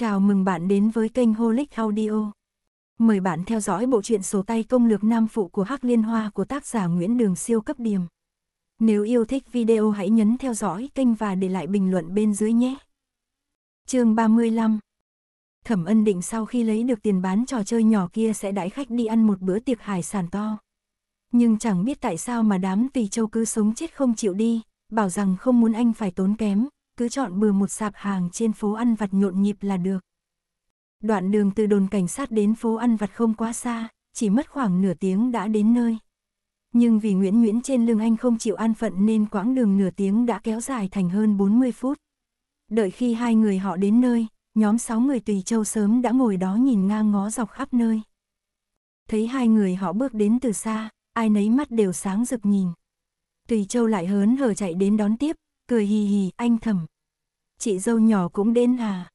Chào mừng bạn đến với kênh Holic Audio. Mời bạn theo dõi bộ truyện sổ tay công lược nam phụ của Hắc Liên Hoa của tác giả Nguyễn Đường Siêu cấp điểm. Nếu yêu thích video hãy nhấn theo dõi kênh và để lại bình luận bên dưới nhé. Chương 35. Thẩm Ân định sau khi lấy được tiền bán trò chơi nhỏ kia sẽ đãi khách đi ăn một bữa tiệc hải sản to. Nhưng chẳng biết tại sao mà đám tùy châu cứ sống chết không chịu đi, bảo rằng không muốn anh phải tốn kém, cứ chọn bừa một sạp hàng trên phố ăn vặt nhộn nhịp là được. Đoạn đường từ đồn cảnh sát đến phố ăn vặt không quá xa, chỉ mất khoảng nửa tiếng đã đến nơi. Nhưng vì Nguyễn Nguyễn trên lưng anh không chịu an phận nên quãng đường nửa tiếng đã kéo dài thành hơn 40 phút. Đợi khi hai người họ đến nơi, nhóm sáu người tùy châu sớm đã ngồi đó nhìn ngang ngó dọc khắp nơi. Thấy hai người họ bước đến từ xa, ai nấy mắt đều sáng rực nhìn. Tùy châu lại hớn hở chạy đến đón tiếp, cười hì hì, anh thầm. Chị dâu nhỏ cũng đến à?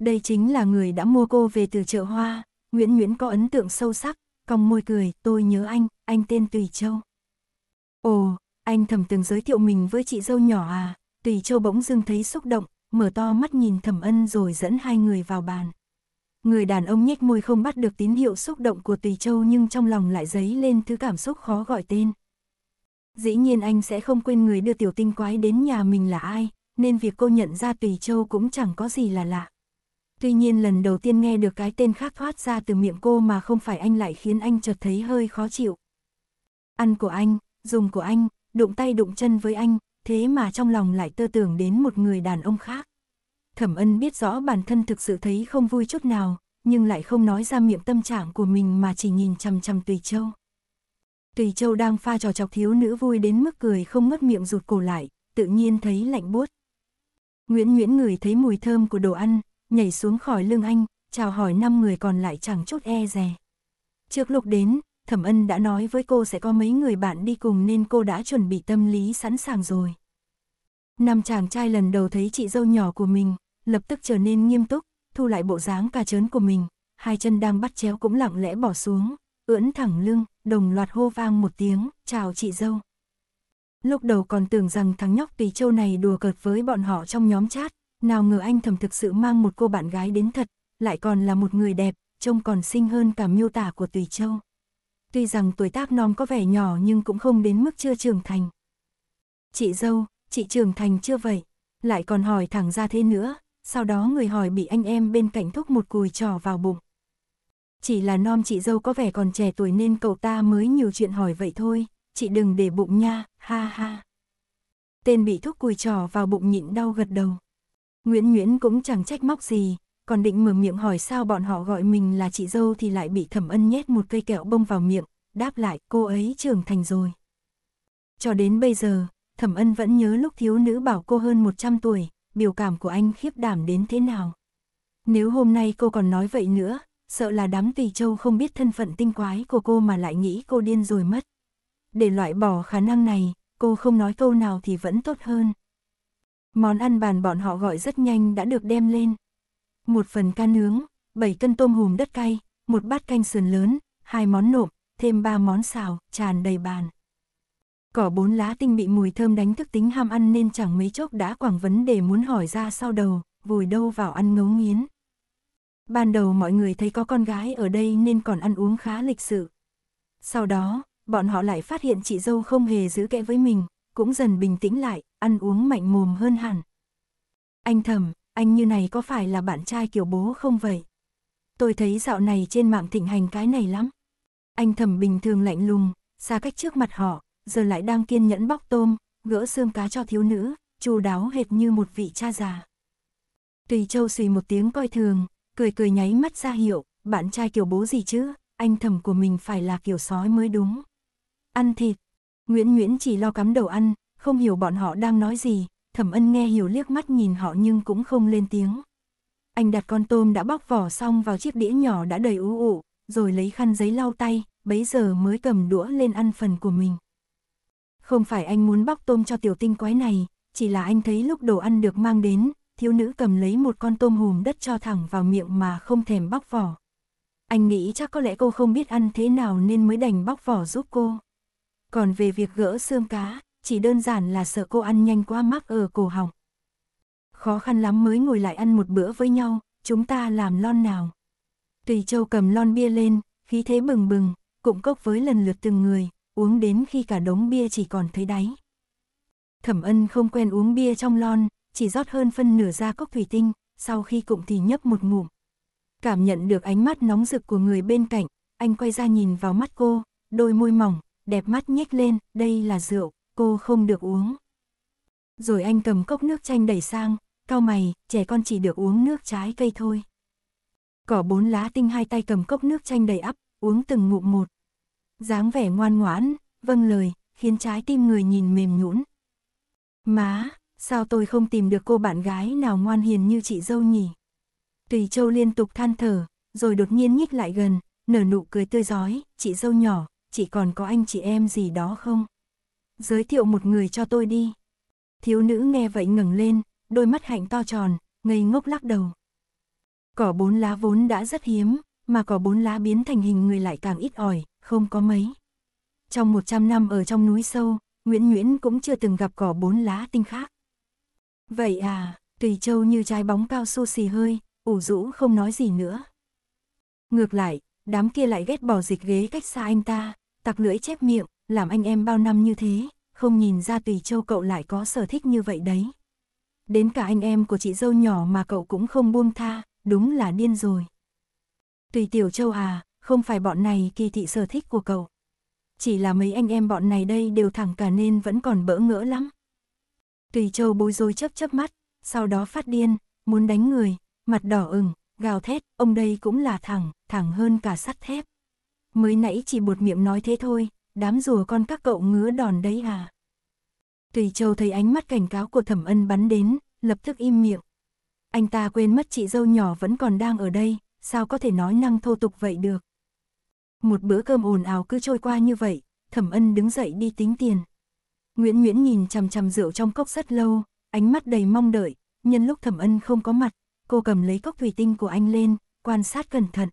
Đây chính là người đã mua cô về từ chợ hoa, Nguyễn Nguyễn có ấn tượng sâu sắc, cong môi cười, tôi nhớ anh, anh tên Tùy Châu. Ồ, anh thầm từng giới thiệu mình với chị dâu nhỏ à, Tùy Châu bỗng dưng thấy xúc động, mở to mắt nhìn thẩm ân rồi dẫn hai người vào bàn. Người đàn ông nhếch môi không bắt được tín hiệu xúc động của Tùy Châu nhưng trong lòng lại dấy lên thứ cảm xúc khó gọi tên. Dĩ nhiên anh sẽ không quên người đưa tiểu tinh quái đến nhà mình là ai, nên việc cô nhận ra Tùy Châu cũng chẳng có gì là lạ. Tuy nhiên lần đầu tiên nghe được cái tên khác thoát ra từ miệng cô mà không phải anh lại khiến anh chợt thấy hơi khó chịu. Ăn của anh, dùng của anh, đụng tay đụng chân với anh, thế mà trong lòng lại tơ tưởng đến một người đàn ông khác. Thẩm ân biết rõ bản thân thực sự thấy không vui chút nào, nhưng lại không nói ra miệng tâm trạng của mình mà chỉ nhìn chằm chằm Tùy Châu. Tùy Châu đang pha trò chọc thiếu nữ vui đến mức cười không mất miệng rụt cổ lại, tự nhiên thấy lạnh buốt. Nguyễn Nguyễn người thấy mùi thơm của đồ ăn, nhảy xuống khỏi lưng anh, chào hỏi năm người còn lại chẳng chút e dè. Trước lúc đến, Thẩm Ân đã nói với cô sẽ có mấy người bạn đi cùng nên cô đã chuẩn bị tâm lý sẵn sàng rồi. Năm chàng trai lần đầu thấy chị dâu nhỏ của mình, lập tức trở nên nghiêm túc, thu lại bộ dáng cà chớn của mình, hai chân đang bắt chéo cũng lặng lẽ bỏ xuống, ưỡn thẳng lưng, đồng loạt hô vang một tiếng, chào chị dâu. Lúc đầu còn tưởng rằng thằng nhóc tùy châu này đùa cợt với bọn họ trong nhóm chat, nào ngờ anh thầm thực sự mang một cô bạn gái đến thật, lại còn là một người đẹp, trông còn xinh hơn cả miêu tả của tùy châu. Tuy rằng tuổi tác non có vẻ nhỏ nhưng cũng không đến mức chưa trưởng thành. Chị dâu, chị trưởng thành chưa vậy? Lại còn hỏi thẳng ra thế nữa, sau đó người hỏi bị anh em bên cạnh thúc một cùi trò vào bụng chỉ là nom chị dâu có vẻ còn trẻ tuổi nên cậu ta mới nhiều chuyện hỏi vậy thôi, chị đừng để bụng nha, ha ha. Tên bị thúc cùi trỏ vào bụng nhịn đau gật đầu. Nguyễn Nguyễn cũng chẳng trách móc gì, còn định mở miệng hỏi sao bọn họ gọi mình là chị dâu thì lại bị thẩm ân nhét một cây kẹo bông vào miệng, đáp lại cô ấy trưởng thành rồi. Cho đến bây giờ, thẩm ân vẫn nhớ lúc thiếu nữ bảo cô hơn 100 tuổi, biểu cảm của anh khiếp đảm đến thế nào. Nếu hôm nay cô còn nói vậy nữa, sợ là đám tùy châu không biết thân phận tinh quái của cô mà lại nghĩ cô điên rồi mất. Để loại bỏ khả năng này, cô không nói câu nào thì vẫn tốt hơn. Món ăn bàn bọn họ gọi rất nhanh đã được đem lên. Một phần cá nướng, 7 cân tôm hùm đất cay, một bát canh sườn lớn, hai món nộm, thêm ba món xào, tràn đầy bàn. Cỏ bốn lá tinh bị mùi thơm đánh thức tính ham ăn nên chẳng mấy chốc đã quảng vấn đề muốn hỏi ra sau đầu, vùi đâu vào ăn ngấu nghiến. Ban đầu mọi người thấy có con gái ở đây nên còn ăn uống khá lịch sự. Sau đó, bọn họ lại phát hiện chị dâu không hề giữ kẽ với mình, cũng dần bình tĩnh lại, ăn uống mạnh mồm hơn hẳn. Anh thầm, anh như này có phải là bạn trai kiểu bố không vậy? Tôi thấy dạo này trên mạng thịnh hành cái này lắm. Anh thầm bình thường lạnh lùng, xa cách trước mặt họ, giờ lại đang kiên nhẫn bóc tôm, gỡ xương cá cho thiếu nữ, chu đáo hệt như một vị cha già. Tùy Châu xùy một tiếng coi thường, cười cười nháy mắt ra hiệu, bạn trai kiểu bố gì chứ, anh thầm của mình phải là kiểu sói mới đúng. Ăn thịt, Nguyễn Nguyễn chỉ lo cắm đầu ăn, không hiểu bọn họ đang nói gì, thẩm ân nghe hiểu liếc mắt nhìn họ nhưng cũng không lên tiếng. Anh đặt con tôm đã bóc vỏ xong vào chiếc đĩa nhỏ đã đầy ú ụ, rồi lấy khăn giấy lau tay, bấy giờ mới cầm đũa lên ăn phần của mình. Không phải anh muốn bóc tôm cho tiểu tinh quái này, chỉ là anh thấy lúc đồ ăn được mang đến, thiếu nữ cầm lấy một con tôm hùm đất cho thẳng vào miệng mà không thèm bóc vỏ. Anh nghĩ chắc có lẽ cô không biết ăn thế nào nên mới đành bóc vỏ giúp cô. Còn về việc gỡ xương cá, chỉ đơn giản là sợ cô ăn nhanh quá mắc ở cổ họng. Khó khăn lắm mới ngồi lại ăn một bữa với nhau, chúng ta làm lon nào. Tùy Châu cầm lon bia lên, khí thế bừng bừng, cụm cốc với lần lượt từng người, uống đến khi cả đống bia chỉ còn thấy đáy. Thẩm ân không quen uống bia trong lon, chỉ rót hơn phân nửa ra cốc thủy tinh, sau khi cụng thì nhấp một ngụm. Cảm nhận được ánh mắt nóng rực của người bên cạnh, anh quay ra nhìn vào mắt cô, đôi môi mỏng, đẹp mắt nhếch lên, đây là rượu, cô không được uống. Rồi anh cầm cốc nước chanh đẩy sang, cao mày, trẻ con chỉ được uống nước trái cây thôi. Cỏ bốn lá tinh hai tay cầm cốc nước chanh đầy ắp, uống từng ngụm một. dáng vẻ ngoan ngoãn, vâng lời, khiến trái tim người nhìn mềm nhũn. Má, Sao tôi không tìm được cô bạn gái nào ngoan hiền như chị dâu nhỉ? Tùy Châu liên tục than thở, rồi đột nhiên nhích lại gần, nở nụ cười tươi giói, chị dâu nhỏ, chị còn có anh chị em gì đó không? Giới thiệu một người cho tôi đi. Thiếu nữ nghe vậy ngẩng lên, đôi mắt hạnh to tròn, ngây ngốc lắc đầu. Cỏ bốn lá vốn đã rất hiếm, mà cỏ bốn lá biến thành hình người lại càng ít ỏi, không có mấy. Trong 100 năm ở trong núi sâu, Nguyễn Nguyễn cũng chưa từng gặp cỏ bốn lá tinh khác. Vậy à, Tùy Châu như trái bóng cao su xì hơi, ủ rũ không nói gì nữa. Ngược lại, đám kia lại ghét bỏ dịch ghế cách xa anh ta, tặc lưỡi chép miệng, làm anh em bao năm như thế, không nhìn ra Tùy Châu cậu lại có sở thích như vậy đấy. Đến cả anh em của chị dâu nhỏ mà cậu cũng không buông tha, đúng là điên rồi. Tùy Tiểu Châu à, không phải bọn này kỳ thị sở thích của cậu. Chỉ là mấy anh em bọn này đây đều thẳng cả nên vẫn còn bỡ ngỡ lắm. Tùy Châu bối rối chớp chớp mắt, sau đó phát điên, muốn đánh người, mặt đỏ ửng, gào thét, ông đây cũng là thẳng, thẳng hơn cả sắt thép. Mới nãy chỉ buột miệng nói thế thôi, đám rùa con các cậu ngứa đòn đấy à. Tùy Châu thấy ánh mắt cảnh cáo của thẩm ân bắn đến, lập tức im miệng. Anh ta quên mất chị dâu nhỏ vẫn còn đang ở đây, sao có thể nói năng thô tục vậy được. Một bữa cơm ồn ào cứ trôi qua như vậy, thẩm ân đứng dậy đi tính tiền. Nguyễn Nguyễn nhìn chằm chằm rượu trong cốc rất lâu, ánh mắt đầy mong đợi, nhân lúc thẩm ân không có mặt, cô cầm lấy cốc thủy tinh của anh lên, quan sát cẩn thận.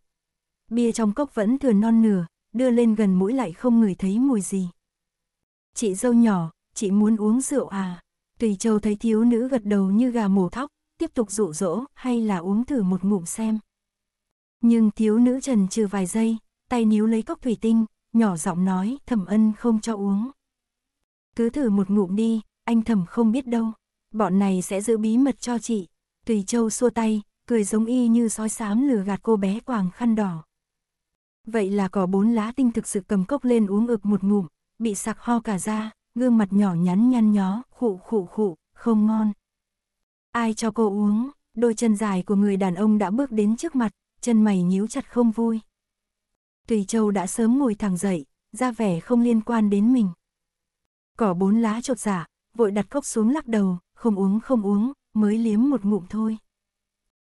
Bia trong cốc vẫn thừa non nửa, đưa lên gần mũi lại không ngửi thấy mùi gì. Chị dâu nhỏ, chị muốn uống rượu à? Tùy Châu thấy thiếu nữ gật đầu như gà mổ thóc, tiếp tục dụ dỗ hay là uống thử một ngụm xem. Nhưng thiếu nữ trần trừ vài giây, tay níu lấy cốc thủy tinh, nhỏ giọng nói thẩm ân không cho uống. Cứ thử một ngụm đi, anh thầm không biết đâu. Bọn này sẽ giữ bí mật cho chị. Tùy Châu xua tay, cười giống y như sói xám lừa gạt cô bé quàng khăn đỏ. Vậy là cỏ bốn lá tinh thực sự cầm cốc lên uống ực một ngụm, bị sặc ho cả ra, gương mặt nhỏ nhắn nhăn nhó, khụ khụ khụ, không ngon. Ai cho cô uống, đôi chân dài của người đàn ông đã bước đến trước mặt, chân mày nhíu chặt không vui. Tùy Châu đã sớm ngồi thẳng dậy, ra vẻ không liên quan đến mình. Cỏ bốn lá chột giả, dạ, vội đặt cốc xuống lắc đầu, không uống không uống, mới liếm một ngụm thôi.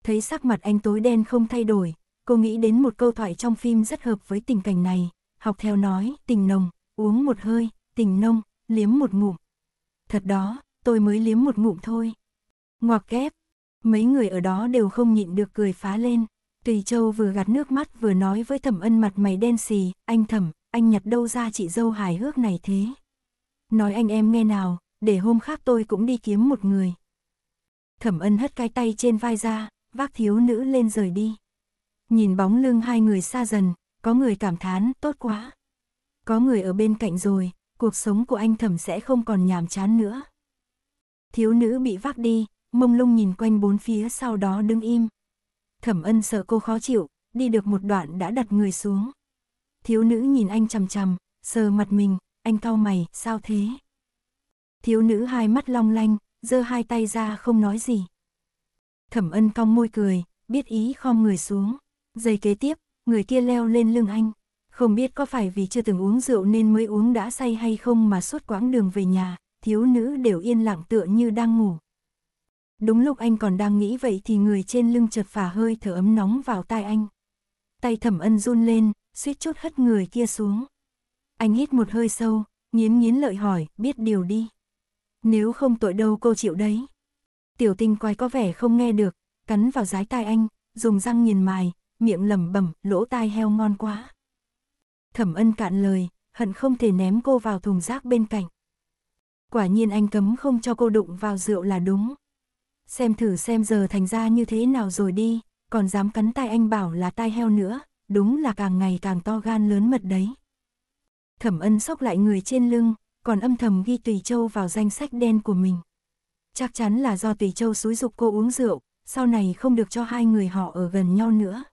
Thấy sắc mặt anh tối đen không thay đổi, cô nghĩ đến một câu thoại trong phim rất hợp với tình cảnh này, học theo nói, tình nồng, uống một hơi, tình nông, liếm một ngụm. Thật đó, tôi mới liếm một ngụm thôi. Ngoặc kép, mấy người ở đó đều không nhịn được cười phá lên. Tùy Châu vừa gạt nước mắt vừa nói với thẩm ân mặt mày đen xì, anh thẩm, anh nhặt đâu ra chị dâu hài hước này thế nói anh em nghe nào, để hôm khác tôi cũng đi kiếm một người. Thẩm ân hất cái tay trên vai ra, vác thiếu nữ lên rời đi. Nhìn bóng lưng hai người xa dần, có người cảm thán, tốt quá. Có người ở bên cạnh rồi, cuộc sống của anh thẩm sẽ không còn nhàm chán nữa. Thiếu nữ bị vác đi, mông lung nhìn quanh bốn phía sau đó đứng im. Thẩm ân sợ cô khó chịu, đi được một đoạn đã đặt người xuống. Thiếu nữ nhìn anh chằm chằm, sờ mặt mình, anh cau mày, sao thế? Thiếu nữ hai mắt long lanh, giơ hai tay ra không nói gì. Thẩm ân cong môi cười, biết ý khom người xuống. Giây kế tiếp, người kia leo lên lưng anh. Không biết có phải vì chưa từng uống rượu nên mới uống đã say hay không mà suốt quãng đường về nhà, thiếu nữ đều yên lặng tựa như đang ngủ. Đúng lúc anh còn đang nghĩ vậy thì người trên lưng chợt phả hơi thở ấm nóng vào tai anh. Tay thẩm ân run lên, suýt chút hất người kia xuống. Anh hít một hơi sâu, nghiến nghiến lợi hỏi, biết điều đi. Nếu không tội đâu cô chịu đấy. Tiểu tinh quái có vẻ không nghe được, cắn vào rái tai anh, dùng răng nghiền mài, miệng lẩm bẩm, lỗ tai heo ngon quá. Thẩm ân cạn lời, hận không thể ném cô vào thùng rác bên cạnh. Quả nhiên anh cấm không cho cô đụng vào rượu là đúng. Xem thử xem giờ thành ra như thế nào rồi đi, còn dám cắn tai anh bảo là tai heo nữa, đúng là càng ngày càng to gan lớn mật đấy thẩm ân sóc lại người trên lưng, còn âm thầm ghi Tùy Châu vào danh sách đen của mình. Chắc chắn là do Tùy Châu xúi dục cô uống rượu, sau này không được cho hai người họ ở gần nhau nữa.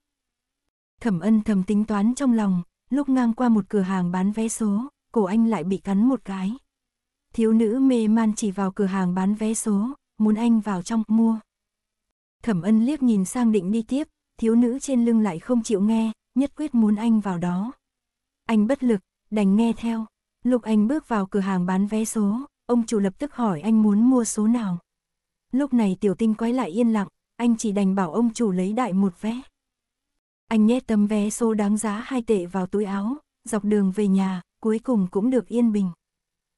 Thẩm ân thầm tính toán trong lòng, lúc ngang qua một cửa hàng bán vé số, cổ anh lại bị cắn một cái. Thiếu nữ mê man chỉ vào cửa hàng bán vé số, muốn anh vào trong mua. Thẩm ân liếc nhìn sang định đi tiếp, thiếu nữ trên lưng lại không chịu nghe, nhất quyết muốn anh vào đó. Anh bất lực, đành nghe theo. Lục anh bước vào cửa hàng bán vé số, ông chủ lập tức hỏi anh muốn mua số nào. Lúc này tiểu tinh quay lại yên lặng, anh chỉ đành bảo ông chủ lấy đại một vé. Anh nhét tấm vé số đáng giá hai tệ vào túi áo, dọc đường về nhà, cuối cùng cũng được yên bình.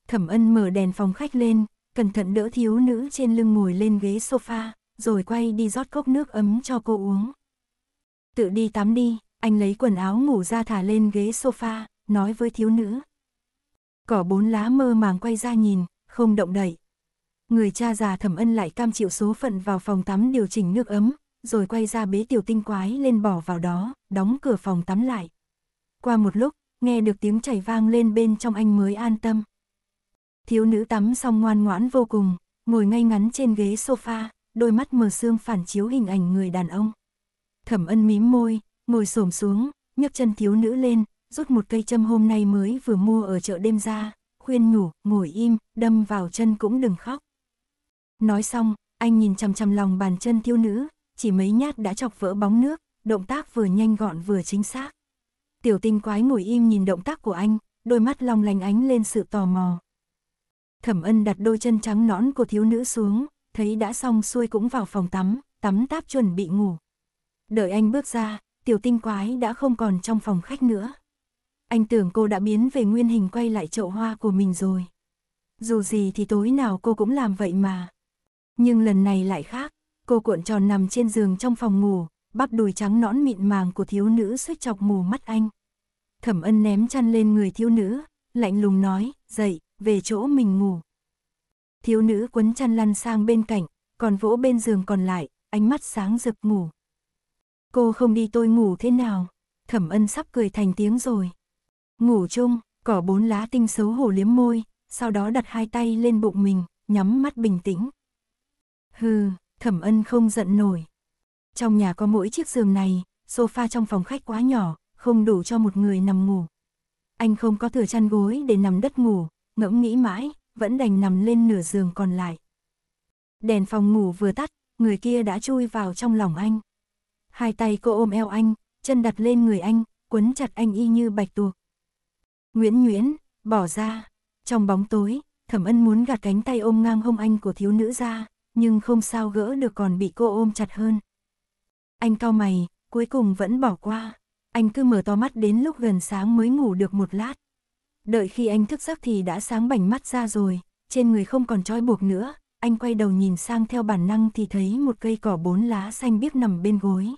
Thẩm ân mở đèn phòng khách lên, cẩn thận đỡ thiếu nữ trên lưng ngồi lên ghế sofa, rồi quay đi rót cốc nước ấm cho cô uống. Tự đi tắm đi, anh lấy quần áo ngủ ra thả lên ghế sofa, nói với thiếu nữ. Cỏ bốn lá mơ màng quay ra nhìn, không động đậy. Người cha già thẩm ân lại cam chịu số phận vào phòng tắm điều chỉnh nước ấm, rồi quay ra bế tiểu tinh quái lên bỏ vào đó, đóng cửa phòng tắm lại. Qua một lúc, nghe được tiếng chảy vang lên bên trong anh mới an tâm. Thiếu nữ tắm xong ngoan ngoãn vô cùng, ngồi ngay ngắn trên ghế sofa, đôi mắt mờ sương phản chiếu hình ảnh người đàn ông. Thẩm ân mím môi, ngồi xổm xuống, nhấc chân thiếu nữ lên, rút một cây châm hôm nay mới vừa mua ở chợ đêm ra, khuyên nhủ, ngồi im, đâm vào chân cũng đừng khóc. Nói xong, anh nhìn chằm chằm lòng bàn chân thiếu nữ, chỉ mấy nhát đã chọc vỡ bóng nước, động tác vừa nhanh gọn vừa chính xác. Tiểu tinh quái ngồi im nhìn động tác của anh, đôi mắt long lành ánh lên sự tò mò. Thẩm ân đặt đôi chân trắng nõn của thiếu nữ xuống, thấy đã xong xuôi cũng vào phòng tắm, tắm táp chuẩn bị ngủ. Đợi anh bước ra, tiểu tinh quái đã không còn trong phòng khách nữa anh tưởng cô đã biến về nguyên hình quay lại chậu hoa của mình rồi. Dù gì thì tối nào cô cũng làm vậy mà. Nhưng lần này lại khác, cô cuộn tròn nằm trên giường trong phòng ngủ, bắp đùi trắng nõn mịn màng của thiếu nữ suýt chọc mù mắt anh. Thẩm ân ném chăn lên người thiếu nữ, lạnh lùng nói, dậy, về chỗ mình ngủ. Thiếu nữ quấn chăn lăn sang bên cạnh, còn vỗ bên giường còn lại, ánh mắt sáng rực ngủ. Cô không đi tôi ngủ thế nào? Thẩm ân sắp cười thành tiếng rồi. Ngủ chung, cỏ bốn lá tinh xấu hổ liếm môi, sau đó đặt hai tay lên bụng mình, nhắm mắt bình tĩnh. Hừ, thẩm ân không giận nổi. Trong nhà có mỗi chiếc giường này, sofa trong phòng khách quá nhỏ, không đủ cho một người nằm ngủ. Anh không có thừa chăn gối để nằm đất ngủ, ngẫm nghĩ mãi, vẫn đành nằm lên nửa giường còn lại. Đèn phòng ngủ vừa tắt, người kia đã chui vào trong lòng anh. Hai tay cô ôm eo anh, chân đặt lên người anh, quấn chặt anh y như bạch tuộc. Nguyễn Nguyễn, bỏ ra. Trong bóng tối, thẩm ân muốn gạt cánh tay ôm ngang hông anh của thiếu nữ ra, nhưng không sao gỡ được còn bị cô ôm chặt hơn. Anh cau mày, cuối cùng vẫn bỏ qua. Anh cứ mở to mắt đến lúc gần sáng mới ngủ được một lát. Đợi khi anh thức giấc thì đã sáng bảnh mắt ra rồi, trên người không còn trói buộc nữa, anh quay đầu nhìn sang theo bản năng thì thấy một cây cỏ bốn lá xanh biếc nằm bên gối.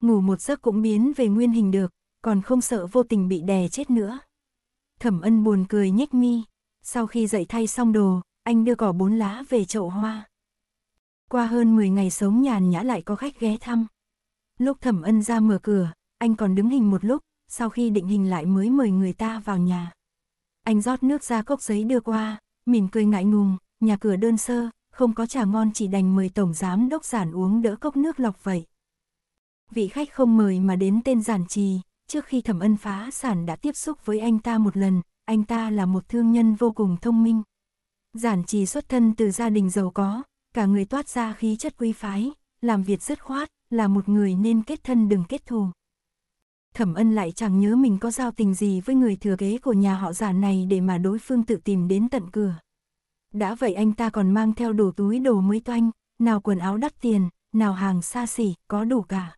Ngủ một giấc cũng biến về nguyên hình được, còn không sợ vô tình bị đè chết nữa. Thẩm ân buồn cười nhếch mi, sau khi dậy thay xong đồ, anh đưa cỏ bốn lá về chậu hoa. Qua hơn 10 ngày sống nhàn nhã lại có khách ghé thăm. Lúc thẩm ân ra mở cửa, anh còn đứng hình một lúc, sau khi định hình lại mới mời người ta vào nhà. Anh rót nước ra cốc giấy đưa qua, mỉm cười ngại ngùng, nhà cửa đơn sơ, không có trà ngon chỉ đành mời tổng giám đốc giản uống đỡ cốc nước lọc vậy. Vị khách không mời mà đến tên giản trì, trước khi thẩm ân phá sản đã tiếp xúc với anh ta một lần, anh ta là một thương nhân vô cùng thông minh. Giản trì xuất thân từ gia đình giàu có, cả người toát ra khí chất quý phái, làm việc dứt khoát, là một người nên kết thân đừng kết thù. Thẩm ân lại chẳng nhớ mình có giao tình gì với người thừa kế của nhà họ giản này để mà đối phương tự tìm đến tận cửa. Đã vậy anh ta còn mang theo đồ túi đồ mới toanh, nào quần áo đắt tiền, nào hàng xa xỉ, có đủ cả.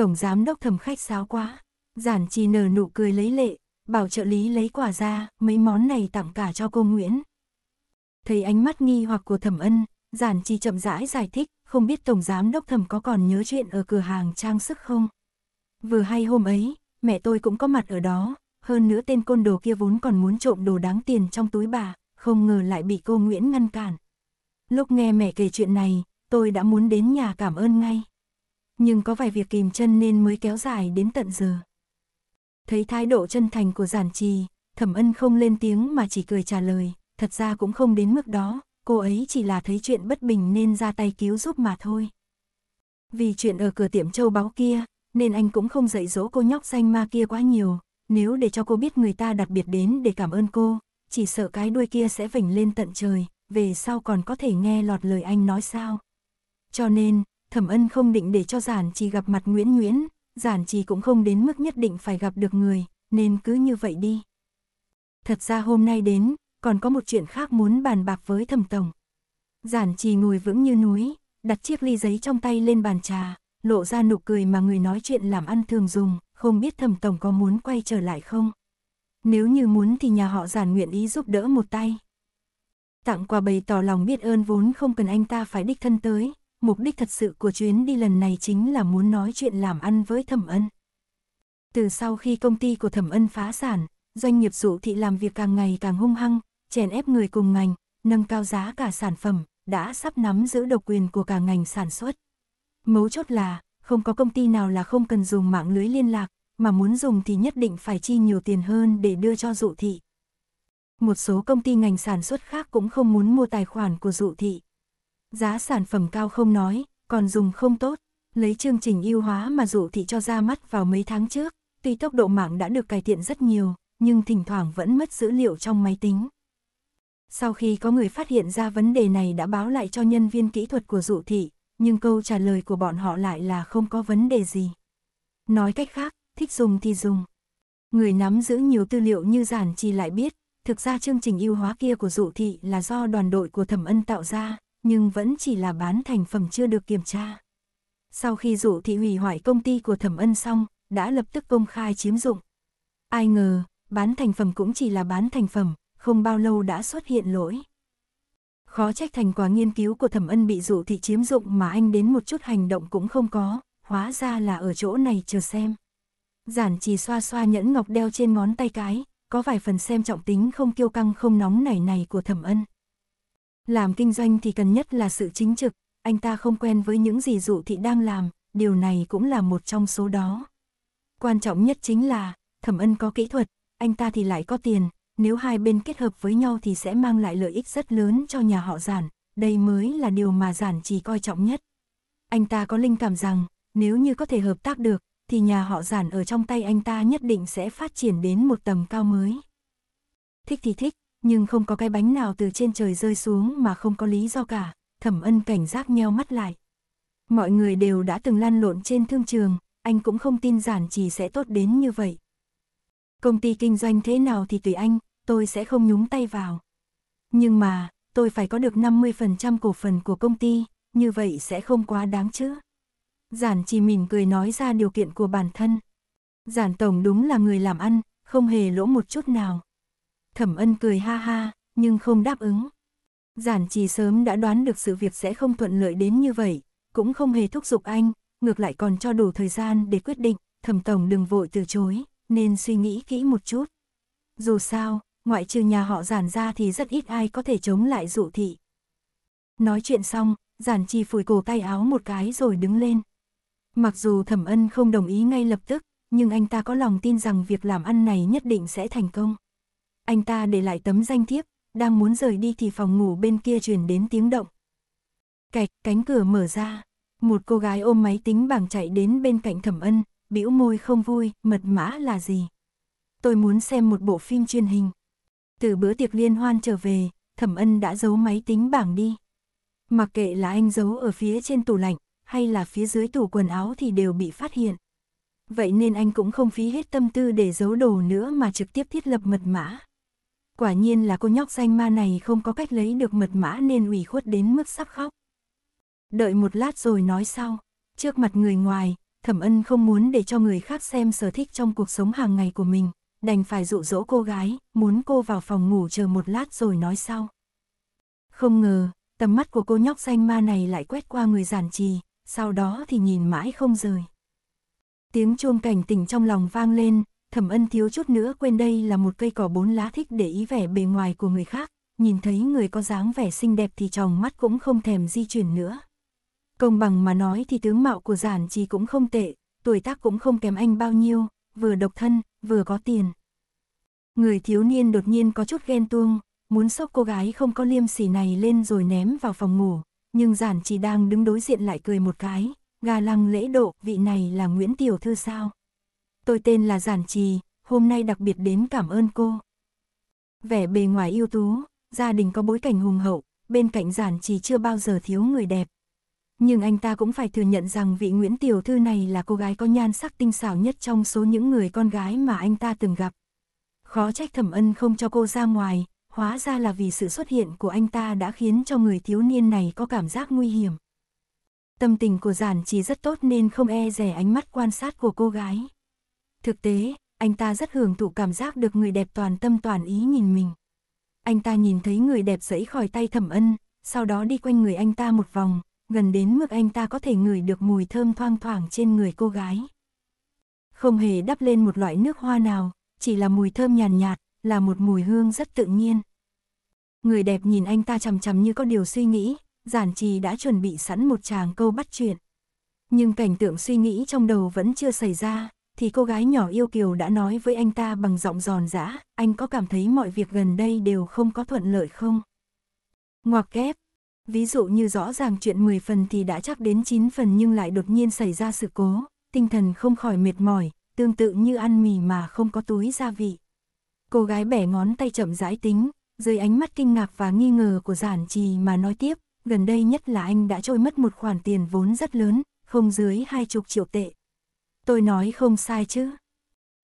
Tổng giám đốc thầm khách sáo quá. Giản chỉ nở nụ cười lấy lệ, bảo trợ lý lấy quả ra, mấy món này tặng cả cho cô Nguyễn. Thấy ánh mắt nghi hoặc của thẩm ân, giản chỉ chậm rãi giải thích, không biết Tổng giám đốc thẩm có còn nhớ chuyện ở cửa hàng trang sức không? Vừa hay hôm ấy, mẹ tôi cũng có mặt ở đó, hơn nữa tên côn đồ kia vốn còn muốn trộm đồ đáng tiền trong túi bà, không ngờ lại bị cô Nguyễn ngăn cản. Lúc nghe mẹ kể chuyện này, tôi đã muốn đến nhà cảm ơn ngay nhưng có vài việc kìm chân nên mới kéo dài đến tận giờ. Thấy thái độ chân thành của giản trì, thẩm ân không lên tiếng mà chỉ cười trả lời, thật ra cũng không đến mức đó, cô ấy chỉ là thấy chuyện bất bình nên ra tay cứu giúp mà thôi. Vì chuyện ở cửa tiệm châu báu kia, nên anh cũng không dạy dỗ cô nhóc xanh ma kia quá nhiều, nếu để cho cô biết người ta đặc biệt đến để cảm ơn cô, chỉ sợ cái đuôi kia sẽ vểnh lên tận trời, về sau còn có thể nghe lọt lời anh nói sao. Cho nên, thẩm ân không định để cho giản trì gặp mặt Nguyễn Nguyễn, giản trì cũng không đến mức nhất định phải gặp được người, nên cứ như vậy đi. Thật ra hôm nay đến, còn có một chuyện khác muốn bàn bạc với thẩm tổng. Giản trì ngồi vững như núi, đặt chiếc ly giấy trong tay lên bàn trà, lộ ra nụ cười mà người nói chuyện làm ăn thường dùng, không biết thẩm tổng có muốn quay trở lại không? Nếu như muốn thì nhà họ giản nguyện ý giúp đỡ một tay. Tặng quà bày tỏ lòng biết ơn vốn không cần anh ta phải đích thân tới, mục đích thật sự của chuyến đi lần này chính là muốn nói chuyện làm ăn với Thẩm Ân. Từ sau khi công ty của Thẩm Ân phá sản, doanh nghiệp dụ thị làm việc càng ngày càng hung hăng, chèn ép người cùng ngành, nâng cao giá cả sản phẩm, đã sắp nắm giữ độc quyền của cả ngành sản xuất. Mấu chốt là, không có công ty nào là không cần dùng mạng lưới liên lạc, mà muốn dùng thì nhất định phải chi nhiều tiền hơn để đưa cho dụ thị. Một số công ty ngành sản xuất khác cũng không muốn mua tài khoản của dụ thị, Giá sản phẩm cao không nói, còn dùng không tốt. Lấy chương trình ưu hóa mà dụ thị cho ra mắt vào mấy tháng trước, tuy tốc độ mạng đã được cải thiện rất nhiều, nhưng thỉnh thoảng vẫn mất dữ liệu trong máy tính. Sau khi có người phát hiện ra vấn đề này đã báo lại cho nhân viên kỹ thuật của dụ thị, nhưng câu trả lời của bọn họ lại là không có vấn đề gì. Nói cách khác, thích dùng thì dùng. Người nắm giữ nhiều tư liệu như giản chỉ lại biết, thực ra chương trình ưu hóa kia của dụ thị là do đoàn đội của thẩm ân tạo ra nhưng vẫn chỉ là bán thành phẩm chưa được kiểm tra. Sau khi dụ thị hủy hoại công ty của thẩm ân xong, đã lập tức công khai chiếm dụng. Ai ngờ, bán thành phẩm cũng chỉ là bán thành phẩm, không bao lâu đã xuất hiện lỗi. Khó trách thành quả nghiên cứu của thẩm ân bị dụ thị chiếm dụng mà anh đến một chút hành động cũng không có, hóa ra là ở chỗ này chờ xem. Giản chỉ xoa xoa nhẫn ngọc đeo trên ngón tay cái, có vài phần xem trọng tính không kiêu căng không nóng nảy này của thẩm ân. Làm kinh doanh thì cần nhất là sự chính trực, anh ta không quen với những gì dụ thị đang làm, điều này cũng là một trong số đó. Quan trọng nhất chính là, thẩm ân có kỹ thuật, anh ta thì lại có tiền, nếu hai bên kết hợp với nhau thì sẽ mang lại lợi ích rất lớn cho nhà họ giản, đây mới là điều mà giản chỉ coi trọng nhất. Anh ta có linh cảm rằng, nếu như có thể hợp tác được, thì nhà họ giản ở trong tay anh ta nhất định sẽ phát triển đến một tầm cao mới. Thích thì thích, nhưng không có cái bánh nào từ trên trời rơi xuống mà không có lý do cả, thẩm ân cảnh giác nheo mắt lại. Mọi người đều đã từng lăn lộn trên thương trường, anh cũng không tin giản chỉ sẽ tốt đến như vậy. Công ty kinh doanh thế nào thì tùy anh, tôi sẽ không nhúng tay vào. Nhưng mà, tôi phải có được 50% cổ phần của công ty, như vậy sẽ không quá đáng chứ. Giản chỉ mỉm cười nói ra điều kiện của bản thân. Giản Tổng đúng là người làm ăn, không hề lỗ một chút nào. Thẩm ân cười ha ha, nhưng không đáp ứng. Giản trì sớm đã đoán được sự việc sẽ không thuận lợi đến như vậy, cũng không hề thúc giục anh, ngược lại còn cho đủ thời gian để quyết định, thẩm tổng đừng vội từ chối, nên suy nghĩ kỹ một chút. Dù sao, ngoại trừ nhà họ giản ra thì rất ít ai có thể chống lại dụ thị. Nói chuyện xong, giản trì phủi cổ tay áo một cái rồi đứng lên. Mặc dù thẩm ân không đồng ý ngay lập tức, nhưng anh ta có lòng tin rằng việc làm ăn này nhất định sẽ thành công anh ta để lại tấm danh thiếp, đang muốn rời đi thì phòng ngủ bên kia truyền đến tiếng động. Cạch, cánh cửa mở ra, một cô gái ôm máy tính bảng chạy đến bên cạnh thẩm ân, bĩu môi không vui, mật mã là gì? Tôi muốn xem một bộ phim truyền hình. Từ bữa tiệc liên hoan trở về, thẩm ân đã giấu máy tính bảng đi. Mặc kệ là anh giấu ở phía trên tủ lạnh, hay là phía dưới tủ quần áo thì đều bị phát hiện. Vậy nên anh cũng không phí hết tâm tư để giấu đồ nữa mà trực tiếp thiết lập mật mã. Quả nhiên là cô nhóc danh ma này không có cách lấy được mật mã nên ủy khuất đến mức sắp khóc. Đợi một lát rồi nói sau, trước mặt người ngoài, thẩm ân không muốn để cho người khác xem sở thích trong cuộc sống hàng ngày của mình, đành phải dụ dỗ cô gái, muốn cô vào phòng ngủ chờ một lát rồi nói sau. Không ngờ, tầm mắt của cô nhóc danh ma này lại quét qua người giản trì, sau đó thì nhìn mãi không rời. Tiếng chuông cảnh tỉnh trong lòng vang lên, thẩm ân thiếu chút nữa quên đây là một cây cỏ bốn lá thích để ý vẻ bề ngoài của người khác, nhìn thấy người có dáng vẻ xinh đẹp thì tròng mắt cũng không thèm di chuyển nữa. Công bằng mà nói thì tướng mạo của giản trì cũng không tệ, tuổi tác cũng không kém anh bao nhiêu, vừa độc thân, vừa có tiền. Người thiếu niên đột nhiên có chút ghen tuông, muốn xốc cô gái không có liêm sỉ này lên rồi ném vào phòng ngủ, nhưng giản trì đang đứng đối diện lại cười một cái, gà lăng lễ độ, vị này là Nguyễn Tiểu Thư sao? Tôi tên là Giản Trì, hôm nay đặc biệt đến cảm ơn cô. Vẻ bề ngoài ưu tú, gia đình có bối cảnh hùng hậu, bên cạnh Giản Trì chưa bao giờ thiếu người đẹp. Nhưng anh ta cũng phải thừa nhận rằng vị Nguyễn Tiểu Thư này là cô gái có nhan sắc tinh xảo nhất trong số những người con gái mà anh ta từng gặp. Khó trách thẩm ân không cho cô ra ngoài, hóa ra là vì sự xuất hiện của anh ta đã khiến cho người thiếu niên này có cảm giác nguy hiểm. Tâm tình của giản trì rất tốt nên không e rẻ ánh mắt quan sát của cô gái. Thực tế, anh ta rất hưởng thụ cảm giác được người đẹp toàn tâm toàn ý nhìn mình. Anh ta nhìn thấy người đẹp dẫy khỏi tay thẩm ân, sau đó đi quanh người anh ta một vòng, gần đến mức anh ta có thể ngửi được mùi thơm thoang thoảng trên người cô gái. Không hề đắp lên một loại nước hoa nào, chỉ là mùi thơm nhàn nhạt, là một mùi hương rất tự nhiên. Người đẹp nhìn anh ta chằm chằm như có điều suy nghĩ, giản trì đã chuẩn bị sẵn một tràng câu bắt chuyện. Nhưng cảnh tượng suy nghĩ trong đầu vẫn chưa xảy ra, thì cô gái nhỏ yêu kiều đã nói với anh ta bằng giọng giòn giã, anh có cảm thấy mọi việc gần đây đều không có thuận lợi không? Ngoặc kép, ví dụ như rõ ràng chuyện 10 phần thì đã chắc đến 9 phần nhưng lại đột nhiên xảy ra sự cố, tinh thần không khỏi mệt mỏi, tương tự như ăn mì mà không có túi gia vị. Cô gái bẻ ngón tay chậm rãi tính, dưới ánh mắt kinh ngạc và nghi ngờ của giản trì mà nói tiếp, gần đây nhất là anh đã trôi mất một khoản tiền vốn rất lớn, không dưới hai chục triệu tệ tôi nói không sai chứ.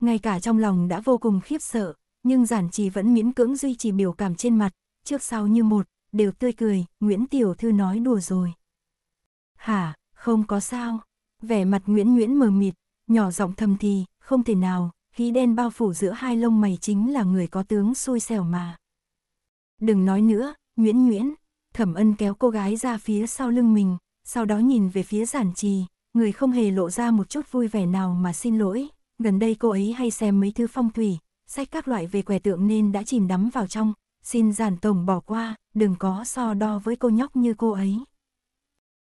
Ngay cả trong lòng đã vô cùng khiếp sợ, nhưng giản trì vẫn miễn cưỡng duy trì biểu cảm trên mặt, trước sau như một, đều tươi cười, Nguyễn Tiểu Thư nói đùa rồi. Hả, không có sao, vẻ mặt Nguyễn Nguyễn mờ mịt, nhỏ giọng thầm thì, không thể nào, khí đen bao phủ giữa hai lông mày chính là người có tướng xui xẻo mà. Đừng nói nữa, Nguyễn Nguyễn, thẩm ân kéo cô gái ra phía sau lưng mình, sau đó nhìn về phía giản trì, người không hề lộ ra một chút vui vẻ nào mà xin lỗi, gần đây cô ấy hay xem mấy thứ phong thủy, sách các loại về quẻ tượng nên đã chìm đắm vào trong, xin giản tổng bỏ qua, đừng có so đo với cô nhóc như cô ấy.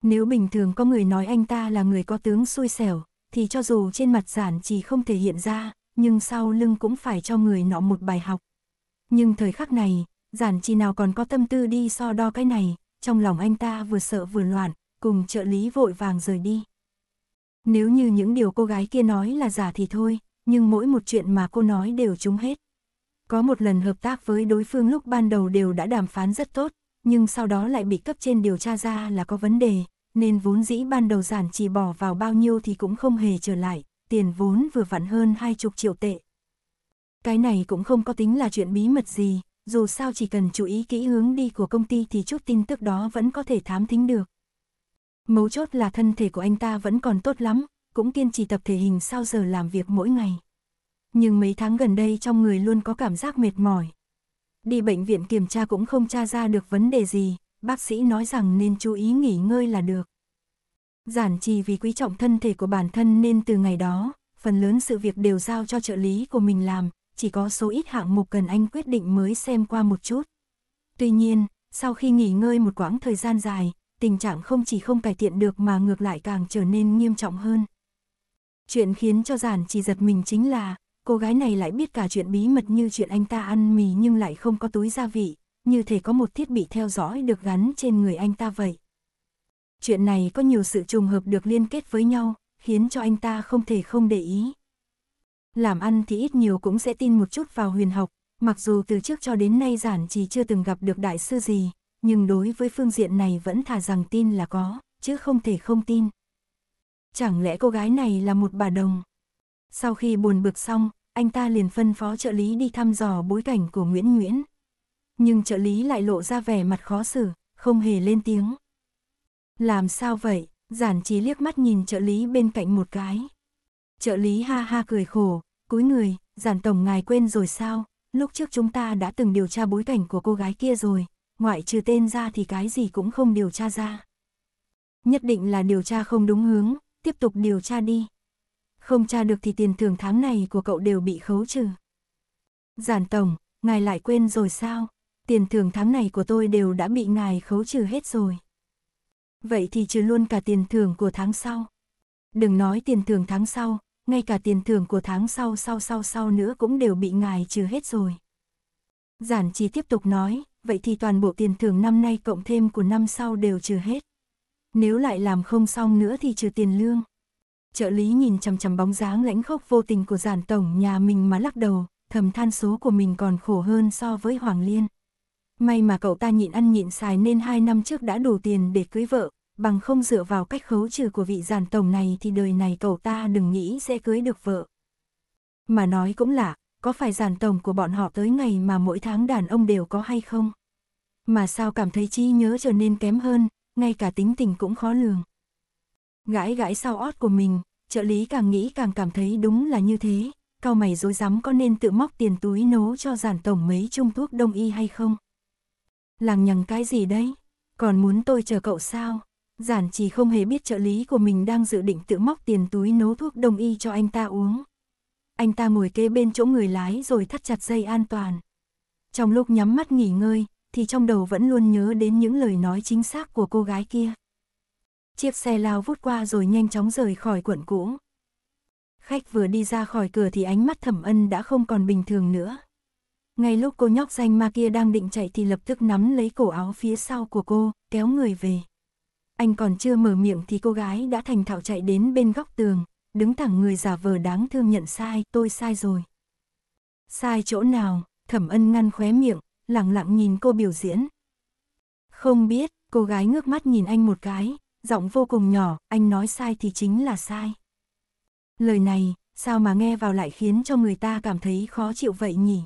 Nếu bình thường có người nói anh ta là người có tướng xui xẻo, thì cho dù trên mặt giản chỉ không thể hiện ra, nhưng sau lưng cũng phải cho người nọ một bài học. Nhưng thời khắc này, giản chỉ nào còn có tâm tư đi so đo cái này, trong lòng anh ta vừa sợ vừa loạn, cùng trợ lý vội vàng rời đi. Nếu như những điều cô gái kia nói là giả thì thôi, nhưng mỗi một chuyện mà cô nói đều trúng hết. Có một lần hợp tác với đối phương lúc ban đầu đều đã đàm phán rất tốt, nhưng sau đó lại bị cấp trên điều tra ra là có vấn đề, nên vốn dĩ ban đầu giản chỉ bỏ vào bao nhiêu thì cũng không hề trở lại, tiền vốn vừa vặn hơn hai chục triệu tệ. Cái này cũng không có tính là chuyện bí mật gì, dù sao chỉ cần chú ý kỹ hướng đi của công ty thì chút tin tức đó vẫn có thể thám thính được. Mấu chốt là thân thể của anh ta vẫn còn tốt lắm, cũng kiên trì tập thể hình sau giờ làm việc mỗi ngày. Nhưng mấy tháng gần đây trong người luôn có cảm giác mệt mỏi. Đi bệnh viện kiểm tra cũng không tra ra được vấn đề gì, bác sĩ nói rằng nên chú ý nghỉ ngơi là được. Giản trì vì quý trọng thân thể của bản thân nên từ ngày đó, phần lớn sự việc đều giao cho trợ lý của mình làm, chỉ có số ít hạng mục cần anh quyết định mới xem qua một chút. Tuy nhiên, sau khi nghỉ ngơi một quãng thời gian dài, tình trạng không chỉ không cải thiện được mà ngược lại càng trở nên nghiêm trọng hơn. Chuyện khiến cho giản chỉ giật mình chính là, cô gái này lại biết cả chuyện bí mật như chuyện anh ta ăn mì nhưng lại không có túi gia vị, như thể có một thiết bị theo dõi được gắn trên người anh ta vậy. Chuyện này có nhiều sự trùng hợp được liên kết với nhau, khiến cho anh ta không thể không để ý. Làm ăn thì ít nhiều cũng sẽ tin một chút vào huyền học, mặc dù từ trước cho đến nay giản chỉ chưa từng gặp được đại sư gì, nhưng đối với phương diện này vẫn thà rằng tin là có, chứ không thể không tin. Chẳng lẽ cô gái này là một bà đồng? Sau khi buồn bực xong, anh ta liền phân phó trợ lý đi thăm dò bối cảnh của Nguyễn Nguyễn. Nhưng trợ lý lại lộ ra vẻ mặt khó xử, không hề lên tiếng. Làm sao vậy? Giản trí liếc mắt nhìn trợ lý bên cạnh một cái. Trợ lý ha ha cười khổ, cúi người, giản tổng ngài quên rồi sao, lúc trước chúng ta đã từng điều tra bối cảnh của cô gái kia rồi, ngoại trừ tên ra thì cái gì cũng không điều tra ra. Nhất định là điều tra không đúng hướng, tiếp tục điều tra đi. Không tra được thì tiền thưởng tháng này của cậu đều bị khấu trừ. Giản Tổng, ngài lại quên rồi sao? Tiền thưởng tháng này của tôi đều đã bị ngài khấu trừ hết rồi. Vậy thì trừ luôn cả tiền thưởng của tháng sau. Đừng nói tiền thưởng tháng sau, ngay cả tiền thưởng của tháng sau sau sau sau nữa cũng đều bị ngài trừ hết rồi. Giản Chi tiếp tục nói, vậy thì toàn bộ tiền thưởng năm nay cộng thêm của năm sau đều trừ hết. Nếu lại làm không xong nữa thì trừ tiền lương. Trợ lý nhìn chằm chằm bóng dáng lãnh khốc vô tình của giản tổng nhà mình mà lắc đầu, thầm than số của mình còn khổ hơn so với Hoàng Liên. May mà cậu ta nhịn ăn nhịn xài nên hai năm trước đã đủ tiền để cưới vợ, bằng không dựa vào cách khấu trừ của vị giản tổng này thì đời này cậu ta đừng nghĩ sẽ cưới được vợ. Mà nói cũng lạ, có phải giàn tổng của bọn họ tới ngày mà mỗi tháng đàn ông đều có hay không? Mà sao cảm thấy trí nhớ trở nên kém hơn, ngay cả tính tình cũng khó lường. Gãi gãi sau ót của mình, trợ lý càng nghĩ càng cảm thấy đúng là như thế, cao mày dối rắm có nên tự móc tiền túi nấu cho giàn tổng mấy chung thuốc đông y hay không? Làng nhằng cái gì đấy? Còn muốn tôi chờ cậu sao? Giản chỉ không hề biết trợ lý của mình đang dự định tự móc tiền túi nấu thuốc đông y cho anh ta uống anh ta ngồi kế bên chỗ người lái rồi thắt chặt dây an toàn. Trong lúc nhắm mắt nghỉ ngơi, thì trong đầu vẫn luôn nhớ đến những lời nói chính xác của cô gái kia. Chiếc xe lao vút qua rồi nhanh chóng rời khỏi quận cũ. Khách vừa đi ra khỏi cửa thì ánh mắt thẩm ân đã không còn bình thường nữa. Ngay lúc cô nhóc danh ma kia đang định chạy thì lập tức nắm lấy cổ áo phía sau của cô, kéo người về. Anh còn chưa mở miệng thì cô gái đã thành thạo chạy đến bên góc tường, đứng thẳng người giả vờ đáng thương nhận sai, tôi sai rồi. Sai chỗ nào, thẩm ân ngăn khóe miệng, lặng lặng nhìn cô biểu diễn. Không biết, cô gái ngước mắt nhìn anh một cái, giọng vô cùng nhỏ, anh nói sai thì chính là sai. Lời này, sao mà nghe vào lại khiến cho người ta cảm thấy khó chịu vậy nhỉ?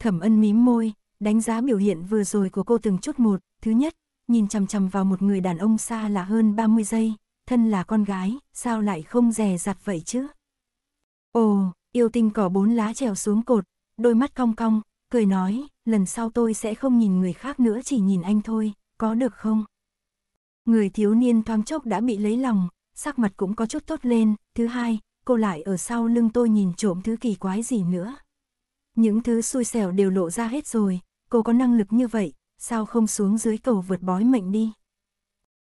Thẩm ân mím môi, đánh giá biểu hiện vừa rồi của cô từng chút một, thứ nhất, nhìn chằm chằm vào một người đàn ông xa là hơn 30 giây, thân là con gái, sao lại không dè dặt vậy chứ? Ồ, yêu tinh cỏ bốn lá trèo xuống cột, đôi mắt cong cong, cười nói, lần sau tôi sẽ không nhìn người khác nữa chỉ nhìn anh thôi, có được không? Người thiếu niên thoáng chốc đã bị lấy lòng, sắc mặt cũng có chút tốt lên, thứ hai, cô lại ở sau lưng tôi nhìn trộm thứ kỳ quái gì nữa. Những thứ xui xẻo đều lộ ra hết rồi, cô có năng lực như vậy, sao không xuống dưới cầu vượt bói mệnh đi?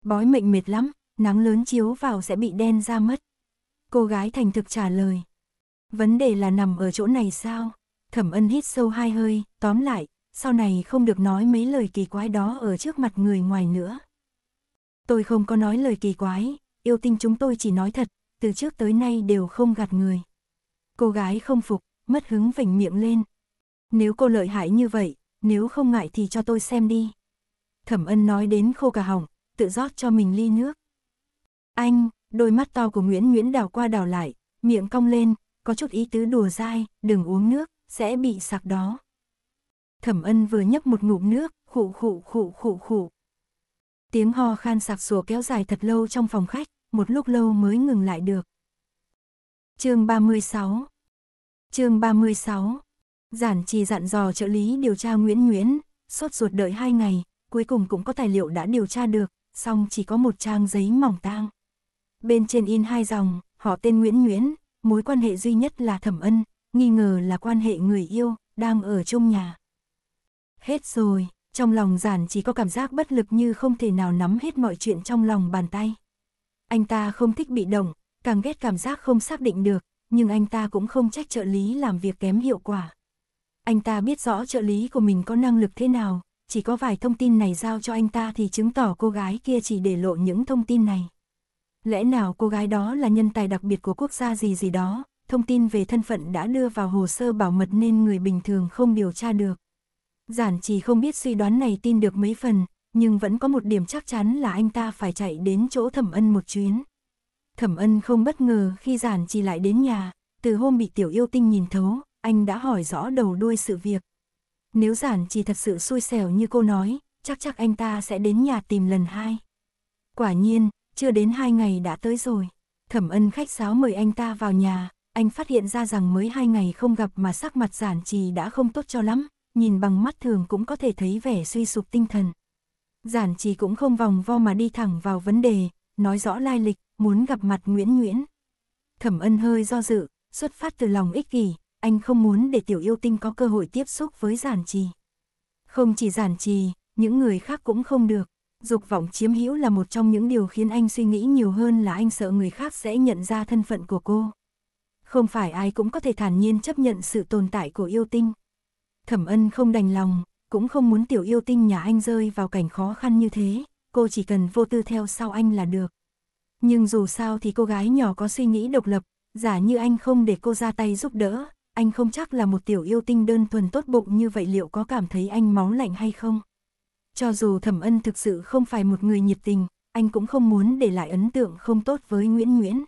Bói mệnh mệt lắm, nắng lớn chiếu vào sẽ bị đen ra mất. Cô gái thành thực trả lời. Vấn đề là nằm ở chỗ này sao? Thẩm ân hít sâu hai hơi, tóm lại, sau này không được nói mấy lời kỳ quái đó ở trước mặt người ngoài nữa. Tôi không có nói lời kỳ quái, yêu tinh chúng tôi chỉ nói thật, từ trước tới nay đều không gạt người. Cô gái không phục, mất hứng vểnh miệng lên. Nếu cô lợi hại như vậy, nếu không ngại thì cho tôi xem đi. Thẩm ân nói đến khô cả họng, tự rót cho mình ly nước. Anh, đôi mắt to của Nguyễn Nguyễn đảo qua đảo lại, miệng cong lên, có chút ý tứ đùa dai, đừng uống nước, sẽ bị sặc đó. Thẩm ân vừa nhấp một ngụm nước, khụ khụ khụ khụ khụ. Tiếng ho khan sặc sủa kéo dài thật lâu trong phòng khách, một lúc lâu mới ngừng lại được. chương 36 chương 36 Giản trì dặn dò trợ lý điều tra Nguyễn Nguyễn, sốt ruột đợi hai ngày, cuối cùng cũng có tài liệu đã điều tra được, song chỉ có một trang giấy mỏng tang bên trên in hai dòng, họ tên Nguyễn Nguyễn, mối quan hệ duy nhất là thẩm ân, nghi ngờ là quan hệ người yêu, đang ở chung nhà. Hết rồi, trong lòng giản chỉ có cảm giác bất lực như không thể nào nắm hết mọi chuyện trong lòng bàn tay. Anh ta không thích bị động, càng ghét cảm giác không xác định được, nhưng anh ta cũng không trách trợ lý làm việc kém hiệu quả. Anh ta biết rõ trợ lý của mình có năng lực thế nào, chỉ có vài thông tin này giao cho anh ta thì chứng tỏ cô gái kia chỉ để lộ những thông tin này. Lẽ nào cô gái đó là nhân tài đặc biệt của quốc gia gì gì đó, thông tin về thân phận đã đưa vào hồ sơ bảo mật nên người bình thường không điều tra được. Giản chỉ không biết suy đoán này tin được mấy phần, nhưng vẫn có một điểm chắc chắn là anh ta phải chạy đến chỗ thẩm ân một chuyến. Thẩm ân không bất ngờ khi giản chỉ lại đến nhà, từ hôm bị tiểu yêu tinh nhìn thấu, anh đã hỏi rõ đầu đuôi sự việc. Nếu giản chỉ thật sự xui xẻo như cô nói, chắc chắc anh ta sẽ đến nhà tìm lần hai. Quả nhiên, chưa đến hai ngày đã tới rồi. Thẩm ân khách sáo mời anh ta vào nhà, anh phát hiện ra rằng mới hai ngày không gặp mà sắc mặt giản trì đã không tốt cho lắm, nhìn bằng mắt thường cũng có thể thấy vẻ suy sụp tinh thần. Giản trì cũng không vòng vo mà đi thẳng vào vấn đề, nói rõ lai lịch, muốn gặp mặt Nguyễn Nguyễn. Thẩm ân hơi do dự, xuất phát từ lòng ích kỷ, anh không muốn để tiểu yêu tinh có cơ hội tiếp xúc với giản trì. Không chỉ giản trì, những người khác cũng không được. Dục vọng chiếm hữu là một trong những điều khiến anh suy nghĩ nhiều hơn là anh sợ người khác sẽ nhận ra thân phận của cô. Không phải ai cũng có thể thản nhiên chấp nhận sự tồn tại của yêu tinh. Thẩm ân không đành lòng, cũng không muốn tiểu yêu tinh nhà anh rơi vào cảnh khó khăn như thế, cô chỉ cần vô tư theo sau anh là được. Nhưng dù sao thì cô gái nhỏ có suy nghĩ độc lập, giả như anh không để cô ra tay giúp đỡ, anh không chắc là một tiểu yêu tinh đơn thuần tốt bụng như vậy liệu có cảm thấy anh máu lạnh hay không. Cho dù thẩm ân thực sự không phải một người nhiệt tình, anh cũng không muốn để lại ấn tượng không tốt với Nguyễn Nguyễn.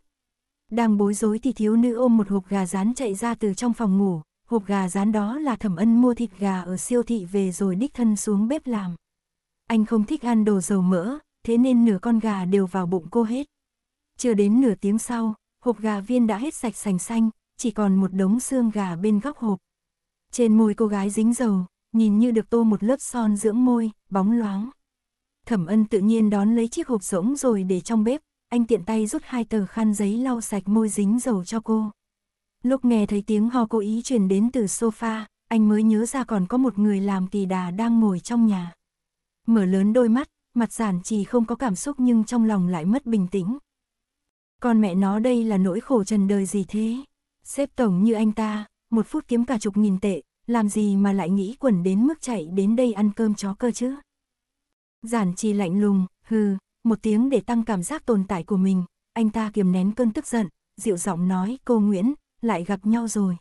Đang bối rối thì thiếu nữ ôm một hộp gà rán chạy ra từ trong phòng ngủ, hộp gà rán đó là thẩm ân mua thịt gà ở siêu thị về rồi đích thân xuống bếp làm. Anh không thích ăn đồ dầu mỡ, thế nên nửa con gà đều vào bụng cô hết. Chưa đến nửa tiếng sau, hộp gà viên đã hết sạch sành xanh, chỉ còn một đống xương gà bên góc hộp. Trên môi cô gái dính dầu, nhìn như được tô một lớp son dưỡng môi, bóng loáng. Thẩm ân tự nhiên đón lấy chiếc hộp rỗng rồi để trong bếp, anh tiện tay rút hai tờ khăn giấy lau sạch môi dính dầu cho cô. Lúc nghe thấy tiếng ho cô ý truyền đến từ sofa, anh mới nhớ ra còn có một người làm kỳ đà đang ngồi trong nhà. Mở lớn đôi mắt, mặt giản trì không có cảm xúc nhưng trong lòng lại mất bình tĩnh. Con mẹ nó đây là nỗi khổ trần đời gì thế? Xếp tổng như anh ta, một phút kiếm cả chục nghìn tệ, làm gì mà lại nghĩ quẩn đến mức chạy đến đây ăn cơm chó cơ chứ? Giản trì lạnh lùng, hừ, một tiếng để tăng cảm giác tồn tại của mình, anh ta kiềm nén cơn tức giận, dịu giọng nói cô Nguyễn, lại gặp nhau rồi.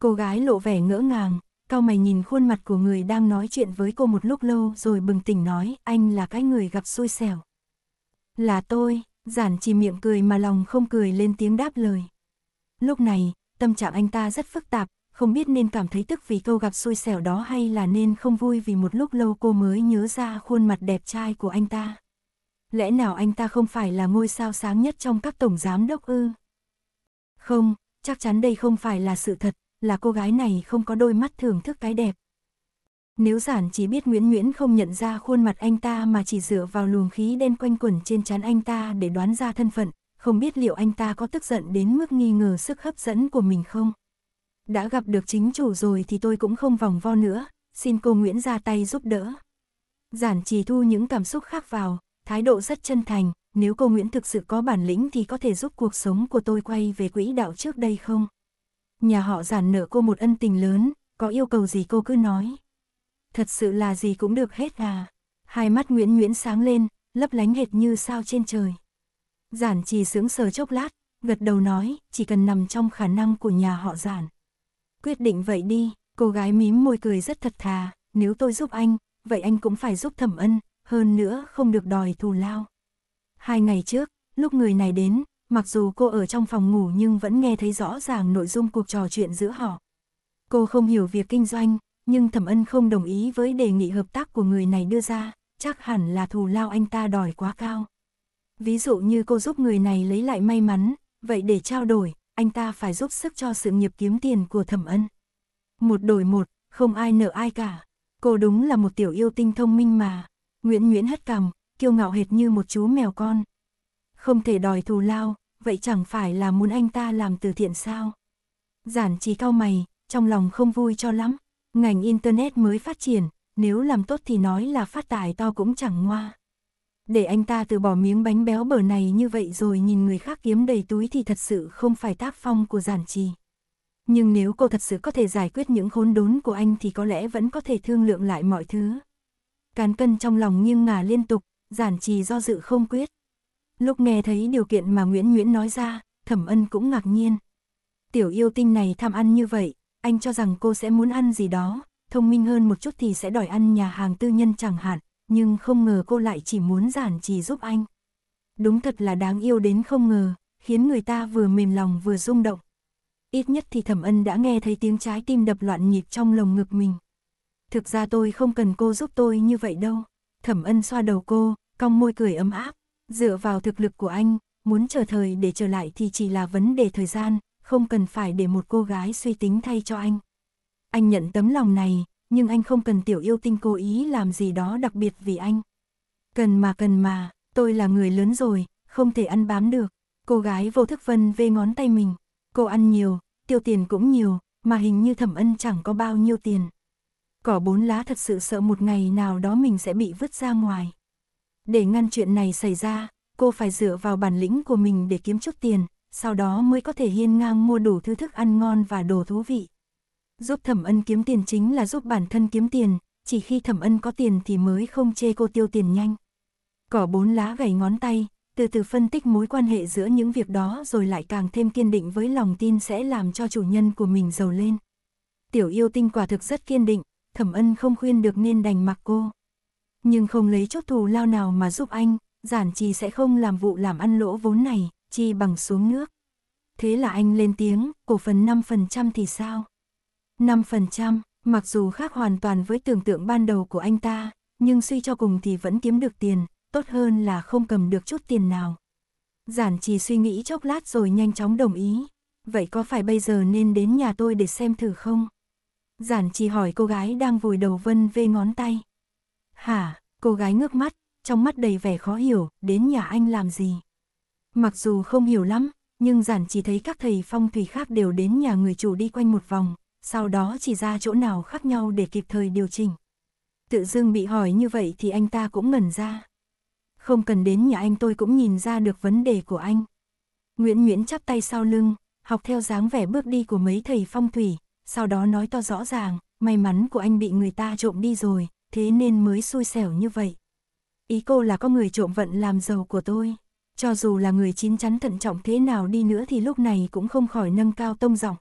Cô gái lộ vẻ ngỡ ngàng, cao mày nhìn khuôn mặt của người đang nói chuyện với cô một lúc lâu rồi bừng tỉnh nói anh là cái người gặp xui xẻo. Là tôi, giản trì miệng cười mà lòng không cười lên tiếng đáp lời. Lúc này, tâm trạng anh ta rất phức tạp, không biết nên cảm thấy tức vì câu gặp xui xẻo đó hay là nên không vui vì một lúc lâu cô mới nhớ ra khuôn mặt đẹp trai của anh ta. Lẽ nào anh ta không phải là ngôi sao sáng nhất trong các tổng giám đốc ư? Không, chắc chắn đây không phải là sự thật, là cô gái này không có đôi mắt thưởng thức cái đẹp. Nếu giản chỉ biết Nguyễn Nguyễn không nhận ra khuôn mặt anh ta mà chỉ dựa vào luồng khí đen quanh quẩn trên trán anh ta để đoán ra thân phận, không biết liệu anh ta có tức giận đến mức nghi ngờ sức hấp dẫn của mình không? Đã gặp được chính chủ rồi thì tôi cũng không vòng vo nữa, xin cô Nguyễn ra tay giúp đỡ. Giản trì thu những cảm xúc khác vào, thái độ rất chân thành, nếu cô Nguyễn thực sự có bản lĩnh thì có thể giúp cuộc sống của tôi quay về quỹ đạo trước đây không? Nhà họ giản nợ cô một ân tình lớn, có yêu cầu gì cô cứ nói. Thật sự là gì cũng được hết à. Hai mắt Nguyễn Nguyễn sáng lên, lấp lánh hệt như sao trên trời. Giản trì sướng sờ chốc lát, gật đầu nói, chỉ cần nằm trong khả năng của nhà họ giản. Quyết định vậy đi, cô gái mím môi cười rất thật thà, nếu tôi giúp anh, vậy anh cũng phải giúp thẩm ân, hơn nữa không được đòi thù lao. Hai ngày trước, lúc người này đến, mặc dù cô ở trong phòng ngủ nhưng vẫn nghe thấy rõ ràng nội dung cuộc trò chuyện giữa họ. Cô không hiểu việc kinh doanh, nhưng thẩm ân không đồng ý với đề nghị hợp tác của người này đưa ra, chắc hẳn là thù lao anh ta đòi quá cao. Ví dụ như cô giúp người này lấy lại may mắn, vậy để trao đổi, anh ta phải giúp sức cho sự nghiệp kiếm tiền của thẩm ân. Một đổi một, không ai nợ ai cả. Cô đúng là một tiểu yêu tinh thông minh mà. Nguyễn Nguyễn hất cằm, kiêu ngạo hệt như một chú mèo con. Không thể đòi thù lao, vậy chẳng phải là muốn anh ta làm từ thiện sao? Giản chỉ cao mày, trong lòng không vui cho lắm. Ngành Internet mới phát triển, nếu làm tốt thì nói là phát tài to cũng chẳng ngoa. Để anh ta từ bỏ miếng bánh béo bở này như vậy rồi nhìn người khác kiếm đầy túi thì thật sự không phải tác phong của giản trì. Nhưng nếu cô thật sự có thể giải quyết những khốn đốn của anh thì có lẽ vẫn có thể thương lượng lại mọi thứ. Cán cân trong lòng nghiêng ngả liên tục, giản trì do dự không quyết. Lúc nghe thấy điều kiện mà Nguyễn Nguyễn nói ra, thẩm ân cũng ngạc nhiên. Tiểu yêu tinh này tham ăn như vậy, anh cho rằng cô sẽ muốn ăn gì đó, thông minh hơn một chút thì sẽ đòi ăn nhà hàng tư nhân chẳng hạn nhưng không ngờ cô lại chỉ muốn giản chỉ giúp anh. Đúng thật là đáng yêu đến không ngờ, khiến người ta vừa mềm lòng vừa rung động. Ít nhất thì thẩm ân đã nghe thấy tiếng trái tim đập loạn nhịp trong lồng ngực mình. Thực ra tôi không cần cô giúp tôi như vậy đâu. Thẩm ân xoa đầu cô, cong môi cười ấm áp. Dựa vào thực lực của anh, muốn chờ thời để trở lại thì chỉ là vấn đề thời gian, không cần phải để một cô gái suy tính thay cho anh. Anh nhận tấm lòng này, nhưng anh không cần tiểu yêu tinh cố ý làm gì đó đặc biệt vì anh. Cần mà cần mà, tôi là người lớn rồi, không thể ăn bám được. Cô gái vô thức vân vê ngón tay mình. Cô ăn nhiều, tiêu tiền cũng nhiều, mà hình như thẩm ân chẳng có bao nhiêu tiền. Cỏ bốn lá thật sự sợ một ngày nào đó mình sẽ bị vứt ra ngoài. Để ngăn chuyện này xảy ra, cô phải dựa vào bản lĩnh của mình để kiếm chút tiền, sau đó mới có thể hiên ngang mua đủ thứ thức ăn ngon và đồ thú vị. Giúp thẩm ân kiếm tiền chính là giúp bản thân kiếm tiền, chỉ khi thẩm ân có tiền thì mới không chê cô tiêu tiền nhanh. Cỏ bốn lá gầy ngón tay, từ từ phân tích mối quan hệ giữa những việc đó rồi lại càng thêm kiên định với lòng tin sẽ làm cho chủ nhân của mình giàu lên. Tiểu yêu tinh quả thực rất kiên định, thẩm ân không khuyên được nên đành mặc cô. Nhưng không lấy chút thù lao nào mà giúp anh, giản chi sẽ không làm vụ làm ăn lỗ vốn này, chi bằng xuống nước. Thế là anh lên tiếng, cổ phần 5% thì sao? 5%, mặc dù khác hoàn toàn với tưởng tượng ban đầu của anh ta, nhưng suy cho cùng thì vẫn kiếm được tiền, tốt hơn là không cầm được chút tiền nào. Giản chỉ suy nghĩ chốc lát rồi nhanh chóng đồng ý. Vậy có phải bây giờ nên đến nhà tôi để xem thử không? Giản chỉ hỏi cô gái đang vùi đầu vân vê ngón tay. Hả, cô gái ngước mắt, trong mắt đầy vẻ khó hiểu, đến nhà anh làm gì? Mặc dù không hiểu lắm, nhưng giản chỉ thấy các thầy phong thủy khác đều đến nhà người chủ đi quanh một vòng, sau đó chỉ ra chỗ nào khác nhau để kịp thời điều chỉnh. Tự dưng bị hỏi như vậy thì anh ta cũng ngẩn ra. Không cần đến nhà anh tôi cũng nhìn ra được vấn đề của anh. Nguyễn Nguyễn chắp tay sau lưng, học theo dáng vẻ bước đi của mấy thầy phong thủy, sau đó nói to rõ ràng, may mắn của anh bị người ta trộm đi rồi, thế nên mới xui xẻo như vậy. Ý cô là có người trộm vận làm giàu của tôi. Cho dù là người chín chắn thận trọng thế nào đi nữa thì lúc này cũng không khỏi nâng cao tông giọng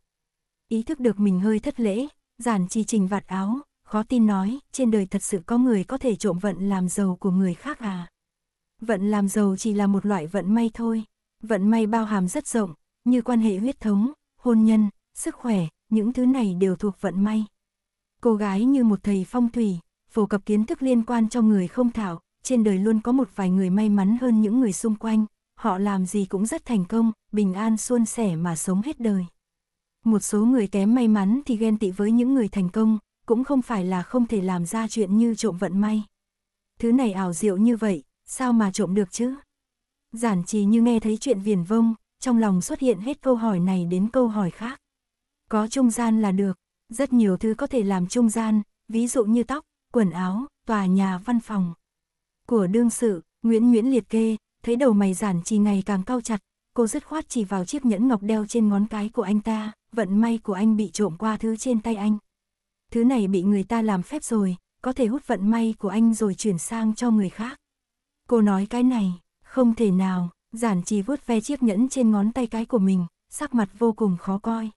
ý thức được mình hơi thất lễ, giản chi trình vạt áo, khó tin nói, trên đời thật sự có người có thể trộm vận làm giàu của người khác à. Vận làm giàu chỉ là một loại vận may thôi, vận may bao hàm rất rộng, như quan hệ huyết thống, hôn nhân, sức khỏe, những thứ này đều thuộc vận may. Cô gái như một thầy phong thủy, phổ cập kiến thức liên quan cho người không thảo, trên đời luôn có một vài người may mắn hơn những người xung quanh, họ làm gì cũng rất thành công, bình an suôn sẻ mà sống hết đời một số người kém may mắn thì ghen tị với những người thành công, cũng không phải là không thể làm ra chuyện như trộm vận may. Thứ này ảo diệu như vậy, sao mà trộm được chứ? Giản trì như nghe thấy chuyện viền vông, trong lòng xuất hiện hết câu hỏi này đến câu hỏi khác. Có trung gian là được, rất nhiều thứ có thể làm trung gian, ví dụ như tóc, quần áo, tòa nhà văn phòng. Của đương sự, Nguyễn Nguyễn liệt kê, thấy đầu mày giản trì ngày càng cao chặt, cô dứt khoát chỉ vào chiếc nhẫn ngọc đeo trên ngón cái của anh ta vận may của anh bị trộm qua thứ trên tay anh. Thứ này bị người ta làm phép rồi, có thể hút vận may của anh rồi chuyển sang cho người khác. Cô nói cái này, không thể nào, giản trì vuốt ve chiếc nhẫn trên ngón tay cái của mình, sắc mặt vô cùng khó coi.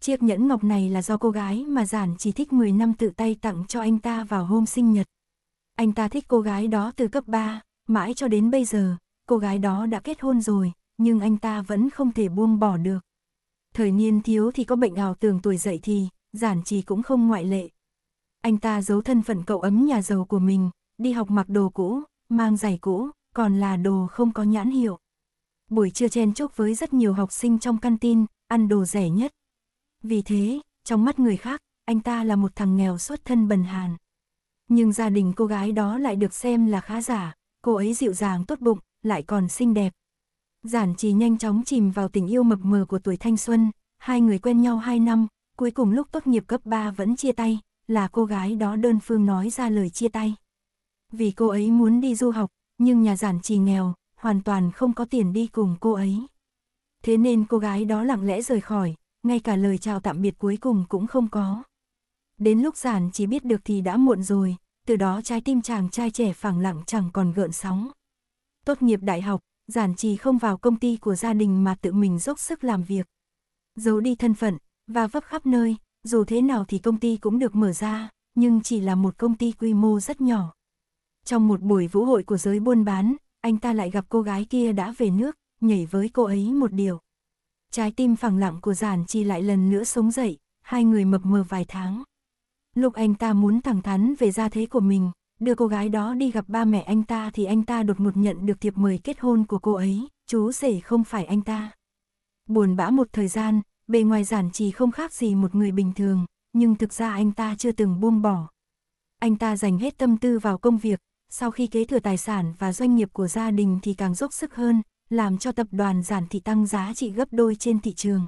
Chiếc nhẫn ngọc này là do cô gái mà giản trì thích 10 năm tự tay tặng cho anh ta vào hôm sinh nhật. Anh ta thích cô gái đó từ cấp 3, mãi cho đến bây giờ, cô gái đó đã kết hôn rồi, nhưng anh ta vẫn không thể buông bỏ được. Thời niên thiếu thì có bệnh ảo tưởng tuổi dậy thì, giản trì cũng không ngoại lệ. Anh ta giấu thân phận cậu ấm nhà giàu của mình, đi học mặc đồ cũ, mang giày cũ, còn là đồ không có nhãn hiệu. Buổi trưa chen chúc với rất nhiều học sinh trong căn tin, ăn đồ rẻ nhất. Vì thế, trong mắt người khác, anh ta là một thằng nghèo xuất thân bần hàn. Nhưng gia đình cô gái đó lại được xem là khá giả, cô ấy dịu dàng tốt bụng, lại còn xinh đẹp, Giản trì nhanh chóng chìm vào tình yêu mập mờ của tuổi thanh xuân, hai người quen nhau hai năm, cuối cùng lúc tốt nghiệp cấp 3 vẫn chia tay, là cô gái đó đơn phương nói ra lời chia tay. Vì cô ấy muốn đi du học, nhưng nhà giản trì nghèo, hoàn toàn không có tiền đi cùng cô ấy. Thế nên cô gái đó lặng lẽ rời khỏi, ngay cả lời chào tạm biệt cuối cùng cũng không có. Đến lúc giản chỉ biết được thì đã muộn rồi, từ đó trái tim chàng trai trẻ phẳng lặng chẳng còn gợn sóng. Tốt nghiệp đại học, giản trì không vào công ty của gia đình mà tự mình dốc sức làm việc. Giấu đi thân phận, và vấp khắp nơi, dù thế nào thì công ty cũng được mở ra, nhưng chỉ là một công ty quy mô rất nhỏ. Trong một buổi vũ hội của giới buôn bán, anh ta lại gặp cô gái kia đã về nước, nhảy với cô ấy một điều. Trái tim phẳng lặng của giản trì lại lần nữa sống dậy, hai người mập mờ vài tháng. Lúc anh ta muốn thẳng thắn về gia thế của mình, đưa cô gái đó đi gặp ba mẹ anh ta thì anh ta đột ngột nhận được thiệp mời kết hôn của cô ấy, chú rể không phải anh ta. Buồn bã một thời gian, bề ngoài giản trì không khác gì một người bình thường, nhưng thực ra anh ta chưa từng buông bỏ. Anh ta dành hết tâm tư vào công việc, sau khi kế thừa tài sản và doanh nghiệp của gia đình thì càng dốc sức hơn, làm cho tập đoàn giản thị tăng giá trị gấp đôi trên thị trường.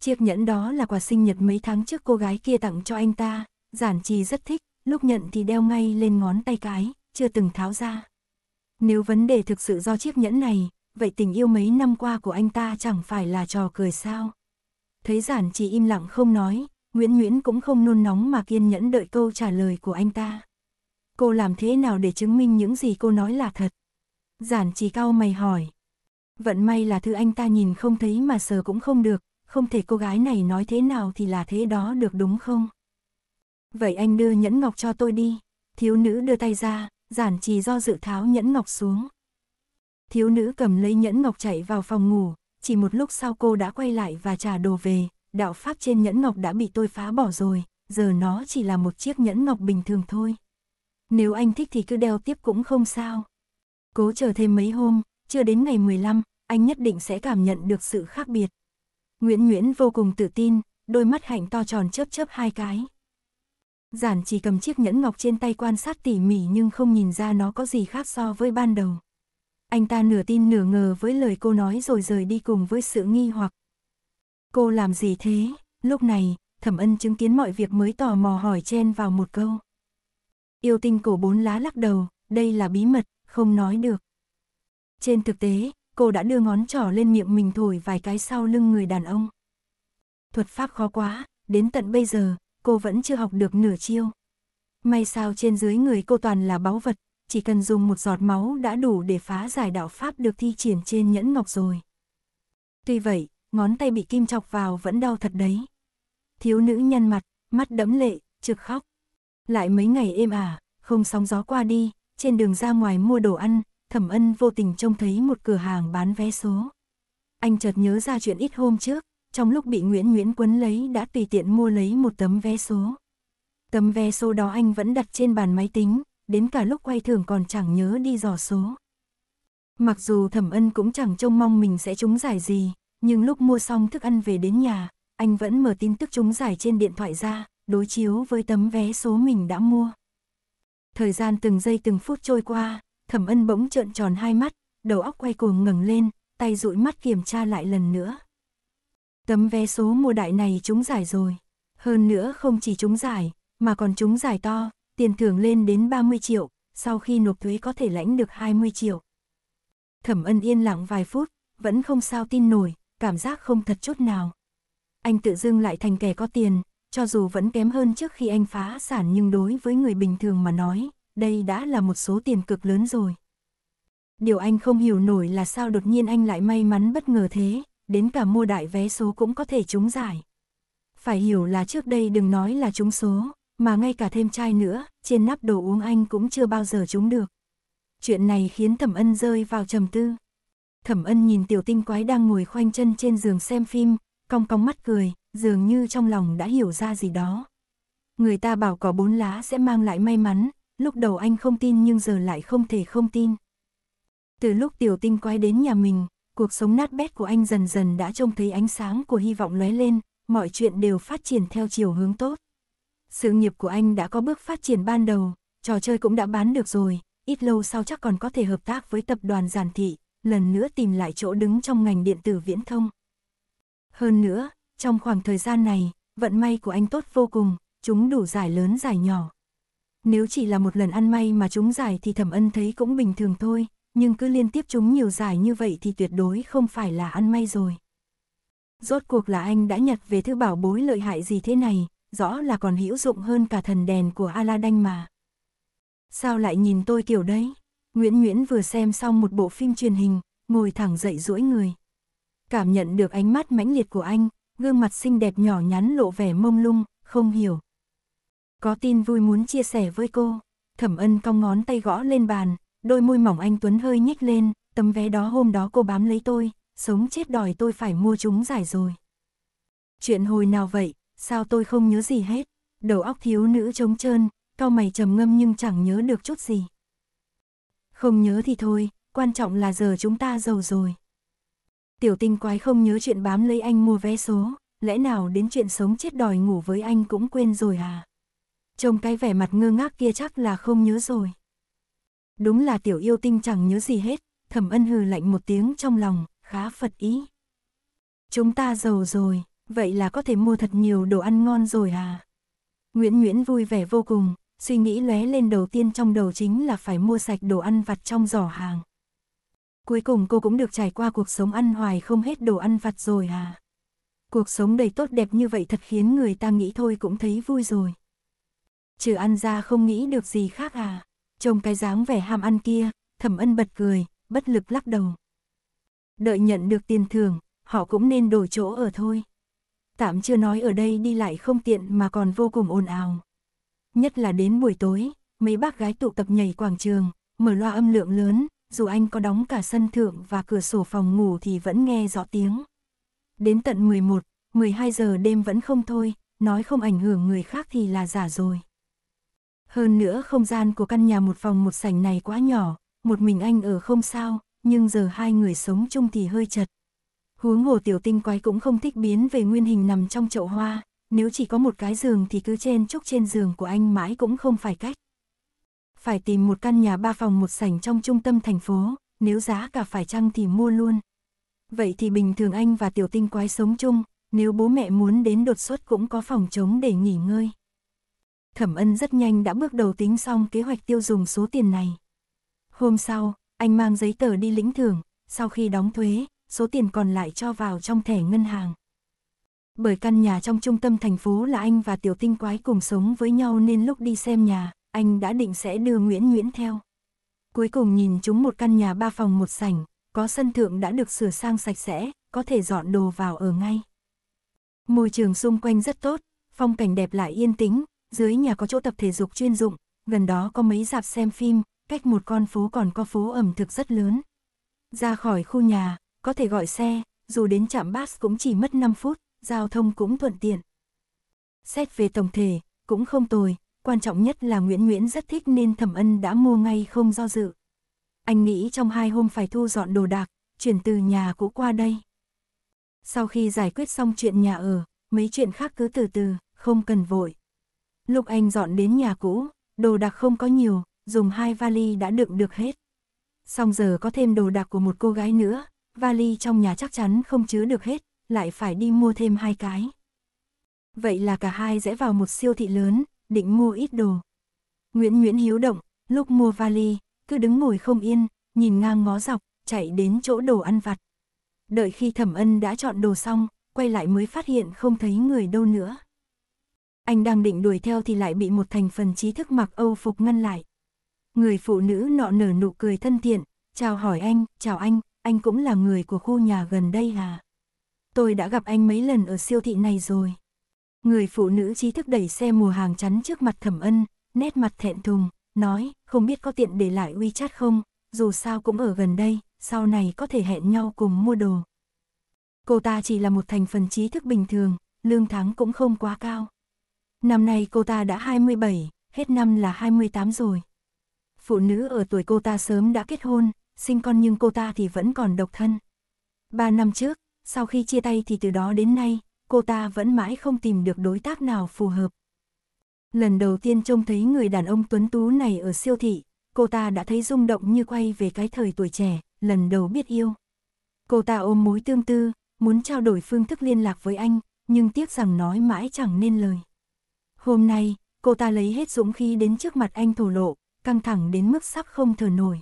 Chiếc nhẫn đó là quà sinh nhật mấy tháng trước cô gái kia tặng cho anh ta, giản trì rất thích, lúc nhận thì đeo ngay lên ngón tay cái, chưa từng tháo ra. Nếu vấn đề thực sự do chiếc nhẫn này, vậy tình yêu mấy năm qua của anh ta chẳng phải là trò cười sao? Thấy giản chỉ im lặng không nói, Nguyễn Nguyễn cũng không nôn nóng mà kiên nhẫn đợi câu trả lời của anh ta. Cô làm thế nào để chứng minh những gì cô nói là thật? Giản chỉ cao mày hỏi. Vận may là thứ anh ta nhìn không thấy mà sờ cũng không được, không thể cô gái này nói thế nào thì là thế đó được đúng không? Vậy anh đưa nhẫn ngọc cho tôi đi. Thiếu nữ đưa tay ra, giản trì do dự tháo nhẫn ngọc xuống. Thiếu nữ cầm lấy nhẫn ngọc chạy vào phòng ngủ, chỉ một lúc sau cô đã quay lại và trả đồ về, đạo pháp trên nhẫn ngọc đã bị tôi phá bỏ rồi, giờ nó chỉ là một chiếc nhẫn ngọc bình thường thôi. Nếu anh thích thì cứ đeo tiếp cũng không sao. Cố chờ thêm mấy hôm, chưa đến ngày 15, anh nhất định sẽ cảm nhận được sự khác biệt. Nguyễn Nguyễn vô cùng tự tin, đôi mắt hạnh to tròn chớp chớp hai cái. Giản chỉ cầm chiếc nhẫn ngọc trên tay quan sát tỉ mỉ nhưng không nhìn ra nó có gì khác so với ban đầu. Anh ta nửa tin nửa ngờ với lời cô nói rồi rời đi cùng với sự nghi hoặc. Cô làm gì thế? Lúc này, thẩm ân chứng kiến mọi việc mới tò mò hỏi chen vào một câu. Yêu tinh cổ bốn lá lắc đầu, đây là bí mật, không nói được. Trên thực tế, cô đã đưa ngón trỏ lên miệng mình thổi vài cái sau lưng người đàn ông. Thuật pháp khó quá, đến tận bây giờ, cô vẫn chưa học được nửa chiêu. May sao trên dưới người cô toàn là báu vật, chỉ cần dùng một giọt máu đã đủ để phá giải đạo pháp được thi triển trên nhẫn ngọc rồi. Tuy vậy, ngón tay bị kim chọc vào vẫn đau thật đấy. Thiếu nữ nhăn mặt, mắt đẫm lệ, trực khóc. Lại mấy ngày êm ả, à, không sóng gió qua đi, trên đường ra ngoài mua đồ ăn, thẩm ân vô tình trông thấy một cửa hàng bán vé số. Anh chợt nhớ ra chuyện ít hôm trước, trong lúc bị Nguyễn Nguyễn quấn lấy đã tùy tiện mua lấy một tấm vé số. Tấm vé số đó anh vẫn đặt trên bàn máy tính, đến cả lúc quay thưởng còn chẳng nhớ đi dò số. Mặc dù thẩm ân cũng chẳng trông mong mình sẽ trúng giải gì, nhưng lúc mua xong thức ăn về đến nhà, anh vẫn mở tin tức trúng giải trên điện thoại ra, đối chiếu với tấm vé số mình đã mua. Thời gian từng giây từng phút trôi qua, thẩm ân bỗng trợn tròn hai mắt, đầu óc quay cuồng ngẩng lên, tay dụi mắt kiểm tra lại lần nữa. Tấm vé số mùa đại này chúng giải rồi. Hơn nữa không chỉ chúng giải, mà còn chúng giải to, tiền thưởng lên đến 30 triệu, sau khi nộp thuế có thể lãnh được 20 triệu. Thẩm ân yên lặng vài phút, vẫn không sao tin nổi, cảm giác không thật chút nào. Anh tự dưng lại thành kẻ có tiền, cho dù vẫn kém hơn trước khi anh phá sản nhưng đối với người bình thường mà nói, đây đã là một số tiền cực lớn rồi. Điều anh không hiểu nổi là sao đột nhiên anh lại may mắn bất ngờ thế, đến cả mua đại vé số cũng có thể trúng giải. Phải hiểu là trước đây đừng nói là trúng số, mà ngay cả thêm chai nữa, trên nắp đồ uống anh cũng chưa bao giờ trúng được. Chuyện này khiến Thẩm Ân rơi vào trầm tư. Thẩm Ân nhìn tiểu tinh quái đang ngồi khoanh chân trên giường xem phim, cong cong mắt cười, dường như trong lòng đã hiểu ra gì đó. Người ta bảo có bốn lá sẽ mang lại may mắn, lúc đầu anh không tin nhưng giờ lại không thể không tin. Từ lúc tiểu tinh quái đến nhà mình, cuộc sống nát bét của anh dần dần đã trông thấy ánh sáng của hy vọng lóe lên, mọi chuyện đều phát triển theo chiều hướng tốt. Sự nghiệp của anh đã có bước phát triển ban đầu, trò chơi cũng đã bán được rồi, ít lâu sau chắc còn có thể hợp tác với tập đoàn Giản Thị, lần nữa tìm lại chỗ đứng trong ngành điện tử viễn thông. Hơn nữa, trong khoảng thời gian này, vận may của anh tốt vô cùng, chúng đủ giải lớn giải nhỏ. Nếu chỉ là một lần ăn may mà chúng giải thì thẩm ân thấy cũng bình thường thôi, nhưng cứ liên tiếp trúng nhiều giải như vậy thì tuyệt đối không phải là ăn may rồi. Rốt cuộc là anh đã nhặt về thứ bảo bối lợi hại gì thế này, rõ là còn hữu dụng hơn cả thần đèn của Aladdin mà. Sao lại nhìn tôi kiểu đấy? Nguyễn Nguyễn vừa xem xong một bộ phim truyền hình, ngồi thẳng dậy duỗi người. Cảm nhận được ánh mắt mãnh liệt của anh, gương mặt xinh đẹp nhỏ nhắn lộ vẻ mông lung, không hiểu. Có tin vui muốn chia sẻ với cô. Thẩm ân cong ngón tay gõ lên bàn, Đôi môi mỏng anh Tuấn hơi nhếch lên, tấm vé đó hôm đó cô bám lấy tôi, sống chết đòi tôi phải mua chúng giải rồi. Chuyện hồi nào vậy, sao tôi không nhớ gì hết, đầu óc thiếu nữ trống trơn, cao mày trầm ngâm nhưng chẳng nhớ được chút gì. Không nhớ thì thôi, quan trọng là giờ chúng ta giàu rồi. Tiểu tinh quái không nhớ chuyện bám lấy anh mua vé số, lẽ nào đến chuyện sống chết đòi ngủ với anh cũng quên rồi à? Trông cái vẻ mặt ngơ ngác kia chắc là không nhớ rồi. Đúng là tiểu yêu tinh chẳng nhớ gì hết, thẩm ân hừ lạnh một tiếng trong lòng, khá phật ý. Chúng ta giàu rồi, vậy là có thể mua thật nhiều đồ ăn ngon rồi à? Nguyễn Nguyễn vui vẻ vô cùng, suy nghĩ lóe lên đầu tiên trong đầu chính là phải mua sạch đồ ăn vặt trong giỏ hàng. Cuối cùng cô cũng được trải qua cuộc sống ăn hoài không hết đồ ăn vặt rồi à? Cuộc sống đầy tốt đẹp như vậy thật khiến người ta nghĩ thôi cũng thấy vui rồi. Trừ ăn ra không nghĩ được gì khác à? Trông cái dáng vẻ ham ăn kia, thẩm ân bật cười, bất lực lắc đầu. Đợi nhận được tiền thưởng, họ cũng nên đổi chỗ ở thôi. Tạm chưa nói ở đây đi lại không tiện mà còn vô cùng ồn ào. Nhất là đến buổi tối, mấy bác gái tụ tập nhảy quảng trường, mở loa âm lượng lớn, dù anh có đóng cả sân thượng và cửa sổ phòng ngủ thì vẫn nghe rõ tiếng. Đến tận 11, 12 giờ đêm vẫn không thôi, nói không ảnh hưởng người khác thì là giả rồi. Hơn nữa không gian của căn nhà một phòng một sảnh này quá nhỏ, một mình anh ở không sao, nhưng giờ hai người sống chung thì hơi chật. Huống hồ tiểu tinh quái cũng không thích biến về nguyên hình nằm trong chậu hoa, nếu chỉ có một cái giường thì cứ trên chúc trên giường của anh mãi cũng không phải cách. Phải tìm một căn nhà ba phòng một sảnh trong trung tâm thành phố, nếu giá cả phải chăng thì mua luôn. Vậy thì bình thường anh và tiểu tinh quái sống chung, nếu bố mẹ muốn đến đột xuất cũng có phòng trống để nghỉ ngơi. Thẩm ân rất nhanh đã bước đầu tính xong kế hoạch tiêu dùng số tiền này. Hôm sau, anh mang giấy tờ đi lĩnh thưởng, sau khi đóng thuế, số tiền còn lại cho vào trong thẻ ngân hàng. Bởi căn nhà trong trung tâm thành phố là anh và tiểu tinh quái cùng sống với nhau nên lúc đi xem nhà, anh đã định sẽ đưa Nguyễn Nguyễn theo. Cuối cùng nhìn chúng một căn nhà ba phòng một sảnh, có sân thượng đã được sửa sang sạch sẽ, có thể dọn đồ vào ở ngay. Môi trường xung quanh rất tốt, phong cảnh đẹp lại yên tĩnh, dưới nhà có chỗ tập thể dục chuyên dụng, gần đó có mấy dạp xem phim, cách một con phố còn có phố ẩm thực rất lớn. Ra khỏi khu nhà, có thể gọi xe, dù đến trạm bus cũng chỉ mất 5 phút, giao thông cũng thuận tiện. Xét về tổng thể, cũng không tồi, quan trọng nhất là Nguyễn Nguyễn rất thích nên Thẩm Ân đã mua ngay không do dự. Anh nghĩ trong hai hôm phải thu dọn đồ đạc, chuyển từ nhà cũ qua đây. Sau khi giải quyết xong chuyện nhà ở, mấy chuyện khác cứ từ từ, không cần vội. Lúc anh dọn đến nhà cũ, đồ đạc không có nhiều, dùng hai vali đã đựng được hết. Xong giờ có thêm đồ đạc của một cô gái nữa, vali trong nhà chắc chắn không chứa được hết, lại phải đi mua thêm hai cái. Vậy là cả hai rẽ vào một siêu thị lớn, định mua ít đồ. Nguyễn Nguyễn hiếu động, lúc mua vali, cứ đứng ngồi không yên, nhìn ngang ngó dọc, chạy đến chỗ đồ ăn vặt. Đợi khi thẩm ân đã chọn đồ xong, quay lại mới phát hiện không thấy người đâu nữa anh đang định đuổi theo thì lại bị một thành phần trí thức mặc Âu phục ngăn lại. Người phụ nữ nọ nở nụ cười thân thiện, chào hỏi anh, chào anh, anh cũng là người của khu nhà gần đây à? Tôi đã gặp anh mấy lần ở siêu thị này rồi. Người phụ nữ trí thức đẩy xe mùa hàng chắn trước mặt thẩm ân, nét mặt thẹn thùng, nói, không biết có tiện để lại WeChat không, dù sao cũng ở gần đây, sau này có thể hẹn nhau cùng mua đồ. Cô ta chỉ là một thành phần trí thức bình thường, lương tháng cũng không quá cao. Năm nay cô ta đã 27, hết năm là 28 rồi. Phụ nữ ở tuổi cô ta sớm đã kết hôn, sinh con nhưng cô ta thì vẫn còn độc thân. Ba năm trước, sau khi chia tay thì từ đó đến nay, cô ta vẫn mãi không tìm được đối tác nào phù hợp. Lần đầu tiên trông thấy người đàn ông tuấn tú này ở siêu thị, cô ta đã thấy rung động như quay về cái thời tuổi trẻ, lần đầu biết yêu. Cô ta ôm mối tương tư, muốn trao đổi phương thức liên lạc với anh, nhưng tiếc rằng nói mãi chẳng nên lời. Hôm nay, cô ta lấy hết dũng khí đến trước mặt anh thổ lộ, căng thẳng đến mức sắp không thở nổi.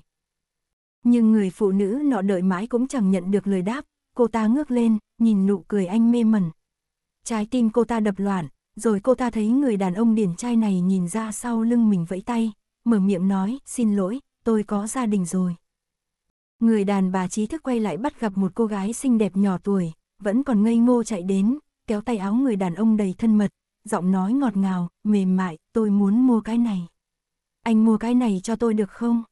Nhưng người phụ nữ nọ đợi mãi cũng chẳng nhận được lời đáp, cô ta ngước lên, nhìn nụ cười anh mê mẩn. Trái tim cô ta đập loạn, rồi cô ta thấy người đàn ông điển trai này nhìn ra sau lưng mình vẫy tay, mở miệng nói, xin lỗi, tôi có gia đình rồi. Người đàn bà trí thức quay lại bắt gặp một cô gái xinh đẹp nhỏ tuổi, vẫn còn ngây ngô chạy đến, kéo tay áo người đàn ông đầy thân mật, giọng nói ngọt ngào, mềm mại, tôi muốn mua cái này. Anh mua cái này cho tôi được không?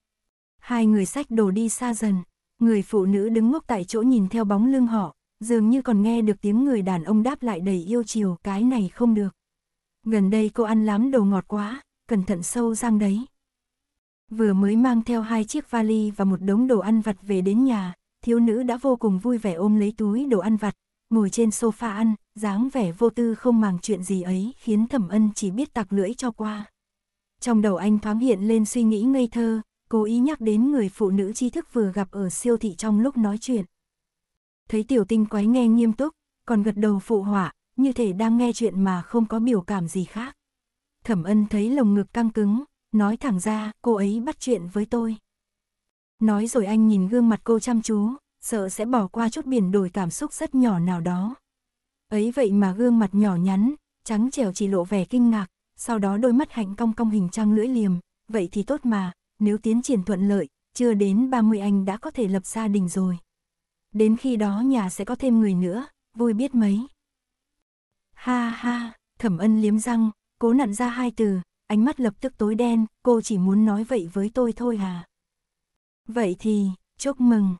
Hai người sách đồ đi xa dần, người phụ nữ đứng ngốc tại chỗ nhìn theo bóng lưng họ, dường như còn nghe được tiếng người đàn ông đáp lại đầy yêu chiều, cái này không được. Gần đây cô ăn lắm đồ ngọt quá, cẩn thận sâu răng đấy. Vừa mới mang theo hai chiếc vali và một đống đồ ăn vặt về đến nhà, thiếu nữ đã vô cùng vui vẻ ôm lấy túi đồ ăn vặt, ngồi trên sofa ăn, dáng vẻ vô tư không màng chuyện gì ấy khiến thẩm ân chỉ biết tặc lưỡi cho qua. Trong đầu anh thoáng hiện lên suy nghĩ ngây thơ, cố ý nhắc đến người phụ nữ tri thức vừa gặp ở siêu thị trong lúc nói chuyện. Thấy tiểu tinh quái nghe nghiêm túc, còn gật đầu phụ họa, như thể đang nghe chuyện mà không có biểu cảm gì khác. Thẩm ân thấy lồng ngực căng cứng, nói thẳng ra cô ấy bắt chuyện với tôi. Nói rồi anh nhìn gương mặt cô chăm chú, sợ sẽ bỏ qua chút biển đổi cảm xúc rất nhỏ nào đó. Ấy vậy mà gương mặt nhỏ nhắn, trắng trẻo chỉ lộ vẻ kinh ngạc, sau đó đôi mắt hạnh cong cong hình trăng lưỡi liềm, vậy thì tốt mà, nếu tiến triển thuận lợi, chưa đến 30 anh đã có thể lập gia đình rồi. Đến khi đó nhà sẽ có thêm người nữa, vui biết mấy. Ha ha, thẩm ân liếm răng, cố nặn ra hai từ, ánh mắt lập tức tối đen, cô chỉ muốn nói vậy với tôi thôi hà. Vậy thì, chúc mừng.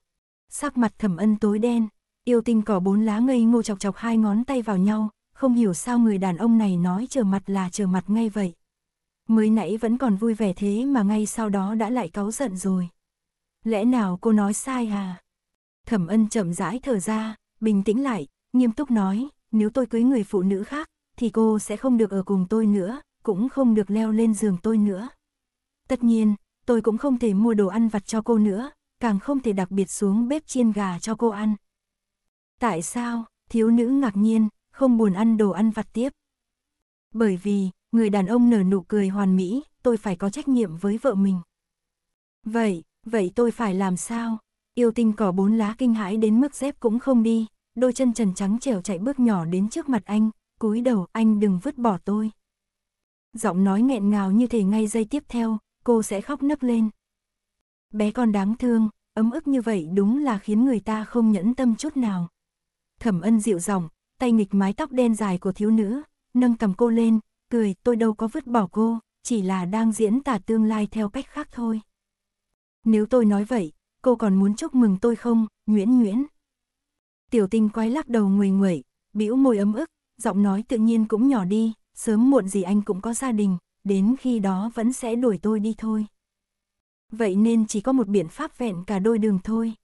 Sắc mặt thẩm ân tối đen, yêu tinh cỏ bốn lá ngây ngô chọc chọc hai ngón tay vào nhau, không hiểu sao người đàn ông này nói trở mặt là trở mặt ngay vậy. Mới nãy vẫn còn vui vẻ thế mà ngay sau đó đã lại cáu giận rồi. Lẽ nào cô nói sai à? Thẩm ân chậm rãi thở ra, bình tĩnh lại, nghiêm túc nói, nếu tôi cưới người phụ nữ khác, thì cô sẽ không được ở cùng tôi nữa, cũng không được leo lên giường tôi nữa. Tất nhiên, tôi cũng không thể mua đồ ăn vặt cho cô nữa, càng không thể đặc biệt xuống bếp chiên gà cho cô ăn. Tại sao, thiếu nữ ngạc nhiên, không buồn ăn đồ ăn vặt tiếp. Bởi vì, người đàn ông nở nụ cười hoàn mỹ, tôi phải có trách nhiệm với vợ mình. Vậy, vậy tôi phải làm sao? Yêu tinh cỏ bốn lá kinh hãi đến mức dép cũng không đi, đôi chân trần trắng trèo chạy bước nhỏ đến trước mặt anh, cúi đầu anh đừng vứt bỏ tôi. Giọng nói nghẹn ngào như thể ngay giây tiếp theo, cô sẽ khóc nấc lên. Bé con đáng thương, ấm ức như vậy đúng là khiến người ta không nhẫn tâm chút nào. Thẩm ân dịu giọng tay nghịch mái tóc đen dài của thiếu nữ, nâng cầm cô lên, cười tôi đâu có vứt bỏ cô, chỉ là đang diễn tả tương lai theo cách khác thôi. Nếu tôi nói vậy, cô còn muốn chúc mừng tôi không, Nguyễn Nguyễn? Tiểu tinh quay lắc đầu nguầy nguẩy, bĩu môi ấm ức, giọng nói tự nhiên cũng nhỏ đi, sớm muộn gì anh cũng có gia đình, đến khi đó vẫn sẽ đuổi tôi đi thôi vậy nên chỉ có một biện pháp vẹn cả đôi đường thôi.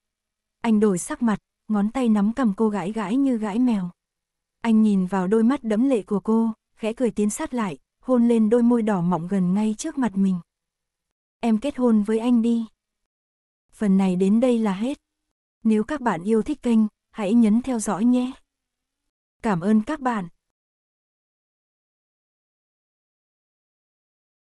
Anh đổi sắc mặt, ngón tay nắm cầm cô gãi gãi như gãi mèo. Anh nhìn vào đôi mắt đẫm lệ của cô, khẽ cười tiến sát lại, hôn lên đôi môi đỏ mọng gần ngay trước mặt mình. Em kết hôn với anh đi. Phần này đến đây là hết. Nếu các bạn yêu thích kênh, hãy nhấn theo dõi nhé. Cảm ơn các bạn.